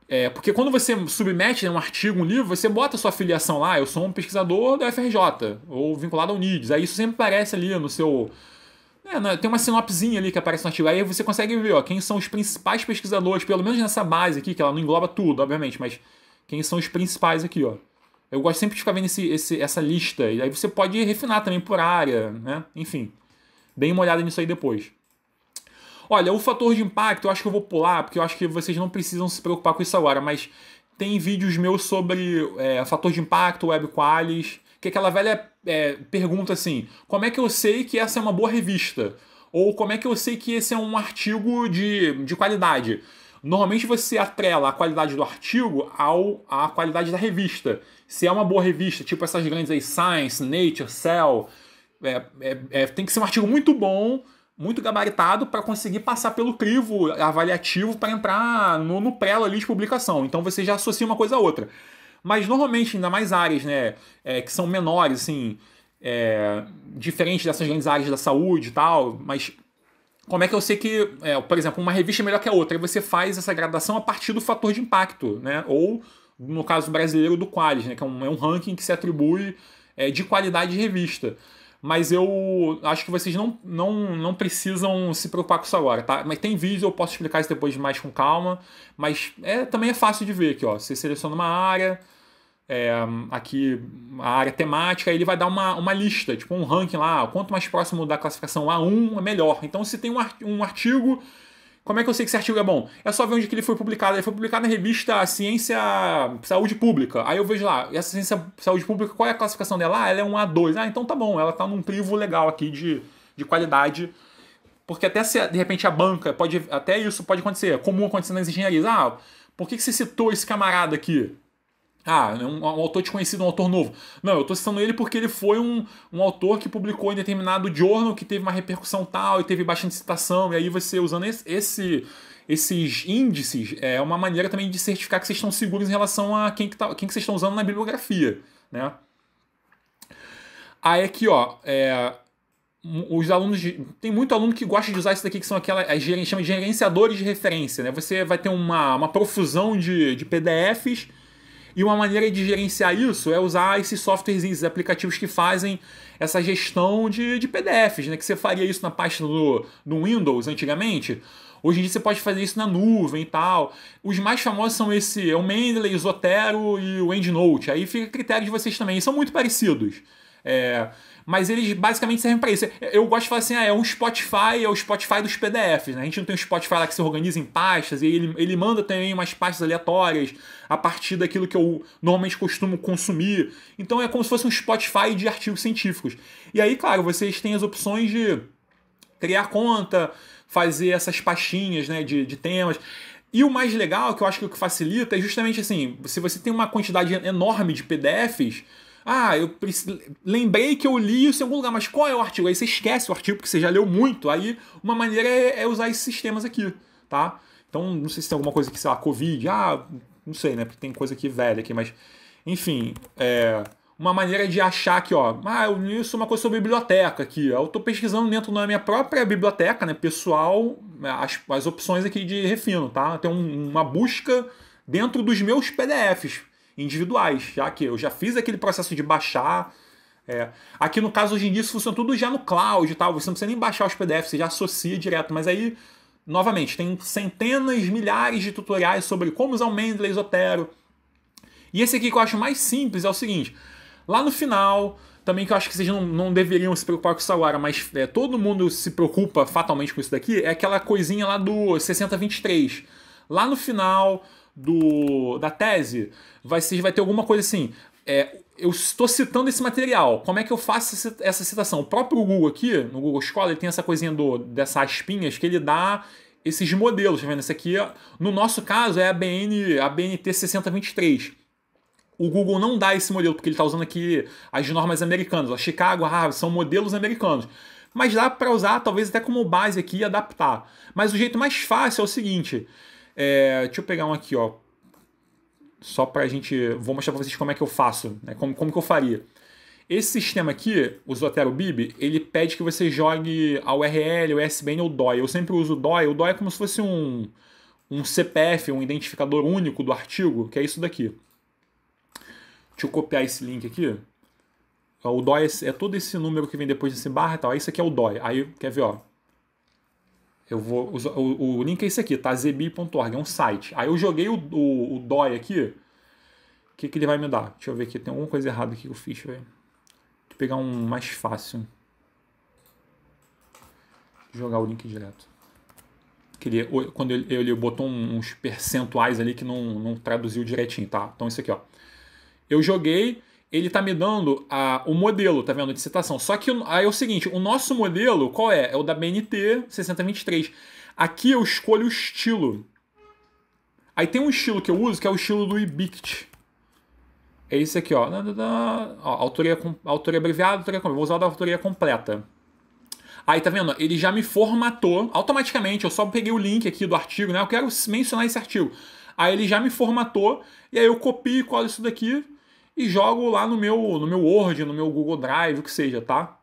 É, porque quando você submete né, um artigo, um livro, você bota a sua filiação lá, eu sou um pesquisador da FRJ, ou vinculado ao NIDS. Aí isso sempre aparece ali no seu é, né, tem uma sinopsinha ali que aparece no artigo aí você consegue ver ó, quem são os principais pesquisadores, pelo menos nessa base aqui, que ela não engloba tudo, obviamente, mas quem são os principais aqui, ó. Eu gosto sempre de ficar vendo esse, esse, essa lista, e aí você pode refinar também por área, né? Enfim, deem uma olhada nisso aí depois. Olha, o fator de impacto eu acho que eu vou pular, porque eu acho que vocês não precisam se preocupar com isso agora, mas tem vídeos meus sobre é, fator de impacto, web qualis, que é aquela velha é, pergunta assim: como é que eu sei que essa é uma boa revista? Ou como é que eu sei que esse é um artigo de, de qualidade? Normalmente você atrela a qualidade do artigo ao à qualidade da revista. Se é uma boa revista, tipo essas grandes aí, Science, Nature, Cell, é, é, é, tem que ser um artigo muito bom, muito gabaritado, para conseguir passar pelo crivo avaliativo para entrar no, no prelo ali de publicação. Então você já associa uma coisa a outra mas normalmente ainda mais áreas, né, é, que são menores, assim, é, diferente dessas grandes áreas da saúde e tal, mas como é que eu sei que, é, por exemplo, uma revista é melhor que a outra? e você faz essa gradação a partir do fator de impacto, né? Ou, no caso brasileiro, do Qualis, né? Que é um, é um ranking que se atribui é, de qualidade de revista mas eu acho que vocês não, não, não precisam se preocupar com isso agora, tá? Mas tem vídeo, eu posso explicar isso depois mais com calma, mas é, também é fácil de ver aqui, ó. Você seleciona uma área, é, aqui a área temática, ele vai dar uma, uma lista, tipo um ranking lá, quanto mais próximo da classificação A1 é melhor. Então se tem um, um artigo como é que eu sei que esse artigo é bom? É só ver onde que ele foi publicado. Ele foi publicado na revista Ciência Saúde Pública. Aí eu vejo lá, essa Ciência Saúde Pública, qual é a classificação dela? Ah, ela é um A2. Ah, então tá bom, ela tá num privo legal aqui de, de qualidade. Porque até se, de repente, a banca pode. Até isso pode acontecer. É comum acontecer nas engenharias. Ah, por que, que você citou esse camarada aqui? Ah, é um, um autor desconhecido, um autor novo. Não, eu estou citando ele porque ele foi um, um autor que publicou em determinado journal que teve uma repercussão tal e teve bastante citação. E aí você usando esse, esse esses índices é uma maneira também de certificar que vocês estão seguros em relação a quem que, tá, quem que vocês estão usando na bibliografia, né? Aí aqui, ó, é, os alunos... De, tem muito aluno que gosta de usar isso daqui, que são aquelas... As, chama de gerenciadores de referência, né? Você vai ter uma, uma profusão de, de PDFs e uma maneira de gerenciar isso é usar esses softwares, esses aplicativos que fazem essa gestão de, de PDFs, né? Que você faria isso na pasta do, do Windows antigamente. Hoje em dia você pode fazer isso na nuvem e tal. Os mais famosos são esse, é o Mendeley, o Zotero e o EndNote. Aí fica a critério de vocês também. E são muito parecidos. É, mas eles basicamente servem para isso. Eu gosto de falar assim, ah, é um Spotify, é o Spotify dos PDFs, né? A gente não tem um Spotify lá que se organiza em pastas, e ele, ele manda também umas pastas aleatórias a partir daquilo que eu normalmente costumo consumir. Então é como se fosse um Spotify de artigos científicos. E aí, claro, vocês têm as opções de criar conta, fazer essas pastinhas né, de, de temas. E o mais legal, que eu acho que o que facilita, é justamente assim, se você tem uma quantidade enorme de PDFs, ah, eu lembrei que eu li isso em algum lugar, mas qual é o artigo? Aí você esquece o artigo porque você já leu muito. Aí uma maneira é, é, usar esses sistemas aqui, tá? Então, não sei se tem alguma coisa que, sei lá, Covid, ah, não sei, né? Porque tem coisa aqui velha aqui, mas. Enfim, é uma maneira de achar que, ó, ah, eu li isso uma coisa sobre biblioteca aqui. Eu estou pesquisando dentro da minha própria biblioteca, né, pessoal, né, as, as opções aqui de refino, tá? Tem um, uma busca dentro dos meus PDFs individuais, já que eu já fiz aquele processo de baixar. É. Aqui no caso, hoje em dia, isso funciona tudo já no cloud e tal, você não precisa nem baixar os PDFs, você já associa direto, mas aí, novamente, tem centenas, milhares de tutoriais sobre como usar o Mendeley, Zotero. E esse aqui que eu acho mais simples é o seguinte, lá no final, também que eu acho que vocês não, não deveriam se preocupar com isso agora, mas é, todo mundo se preocupa fatalmente com isso daqui, é aquela coisinha lá do 6023. Lá no final, do, da tese vai, ser, vai ter alguma coisa assim. É, eu estou citando esse material. Como é que eu faço essa citação? O próprio Google aqui, no Google Scholar, ele tem essa coisinha do, dessas aspinhas que ele dá esses modelos, tá vendo? Esse aqui, no nosso caso, é a, BN, a BNT 6023. O Google não dá esse modelo, porque ele está usando aqui as normas americanas. A Chicago, a Harvard, são modelos americanos. Mas dá para usar, talvez, até como base aqui e adaptar. Mas o jeito mais fácil é o seguinte é, deixa eu pegar um aqui, ó. Só para a gente. Vou mostrar para vocês como é que eu faço, né? como, como que eu faria. Esse sistema aqui, o Zotero Bib, ele pede que você jogue a URL, o ISBN ou o DOI. Eu sempre uso o DOI. O DOI é como se fosse um, um CPF, um identificador único do artigo, que é isso daqui. Deixa eu copiar esse link aqui. O DOI é, é todo esse número que vem depois desse barra e tal. Isso aqui é o DOI. Aí, quer ver, ó. Eu vou. O, o link é esse aqui, tá? zebi.org, é um site. Aí eu joguei o, o, o DOI aqui. O que, que ele vai me dar? Deixa eu ver aqui, tem alguma coisa errada aqui que eu fiz, velho. Vou pegar um mais fácil. Jogar o link direto. Que ele, quando ele, ele botou uns percentuais ali que não, não traduziu direitinho, tá? Então isso aqui, ó. Eu joguei ele tá me dando a, o modelo, tá vendo, de citação. Só que aí é o seguinte, o nosso modelo, qual é? É o da BNT 6023. Aqui eu escolho o estilo. Aí tem um estilo que eu uso, que é o estilo do Ibict. É esse aqui, ó. ó autoria, autoria abreviada, autoria completa. Vou usar o da autoria completa. Aí tá vendo? Ele já me formatou automaticamente. Eu só peguei o link aqui do artigo, né? Eu quero mencionar esse artigo. Aí ele já me formatou. E aí eu copio e colo isso daqui e jogo lá no meu, no meu Word, no meu Google Drive, o que seja, tá?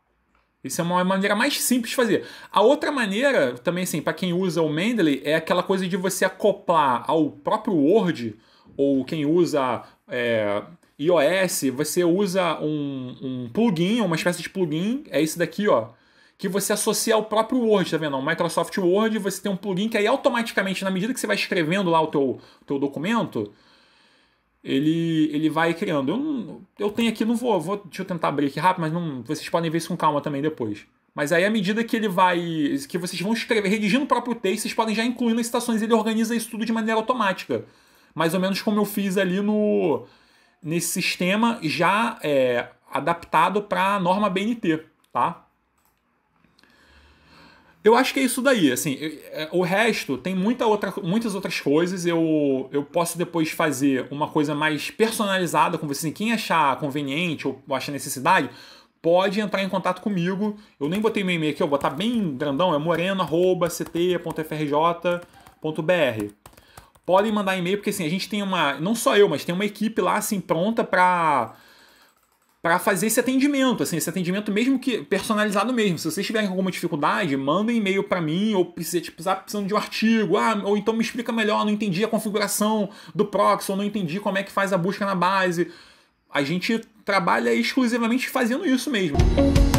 Isso é uma maneira mais simples de fazer. A outra maneira, também assim, para quem usa o Mendeley, é aquela coisa de você acoplar ao próprio Word, ou quem usa é, iOS, você usa um, um plugin, uma espécie de plugin, é esse daqui, ó, que você associa ao próprio Word, tá vendo? Ao Microsoft Word, você tem um plugin que aí automaticamente, na medida que você vai escrevendo lá o teu, teu documento, ele, ele vai criando. Eu, eu tenho aqui, não vou, vou. Deixa eu tentar abrir aqui rápido, mas não, vocês podem ver isso com calma também depois. Mas aí, à medida que ele vai. que vocês vão escrever, redigindo o próprio texto, vocês podem já incluir nas citações. Ele organiza isso tudo de maneira automática. Mais ou menos como eu fiz ali no. nesse sistema já é, adaptado para a norma BNT, tá? Eu acho que é isso daí, assim, é, o resto tem muita outra, muitas outras coisas, eu, eu posso depois fazer uma coisa mais personalizada com você, assim, quem achar conveniente ou achar necessidade, pode entrar em contato comigo, eu nem botei meu e-mail aqui, eu vou botar tá bem grandão, é moreno.ct.frj.br Podem mandar e-mail, porque assim, a gente tem uma, não só eu, mas tem uma equipe lá, assim, pronta para para fazer esse atendimento, assim, esse atendimento mesmo que personalizado mesmo. Se vocês tiverem alguma dificuldade, mandem um e-mail para mim ou precisa tipo, ah, precisando de um artigo, ah, ou então me explica melhor, não entendi a configuração do proxy, ou não entendi como é que faz a busca na base. A gente trabalha exclusivamente fazendo isso mesmo.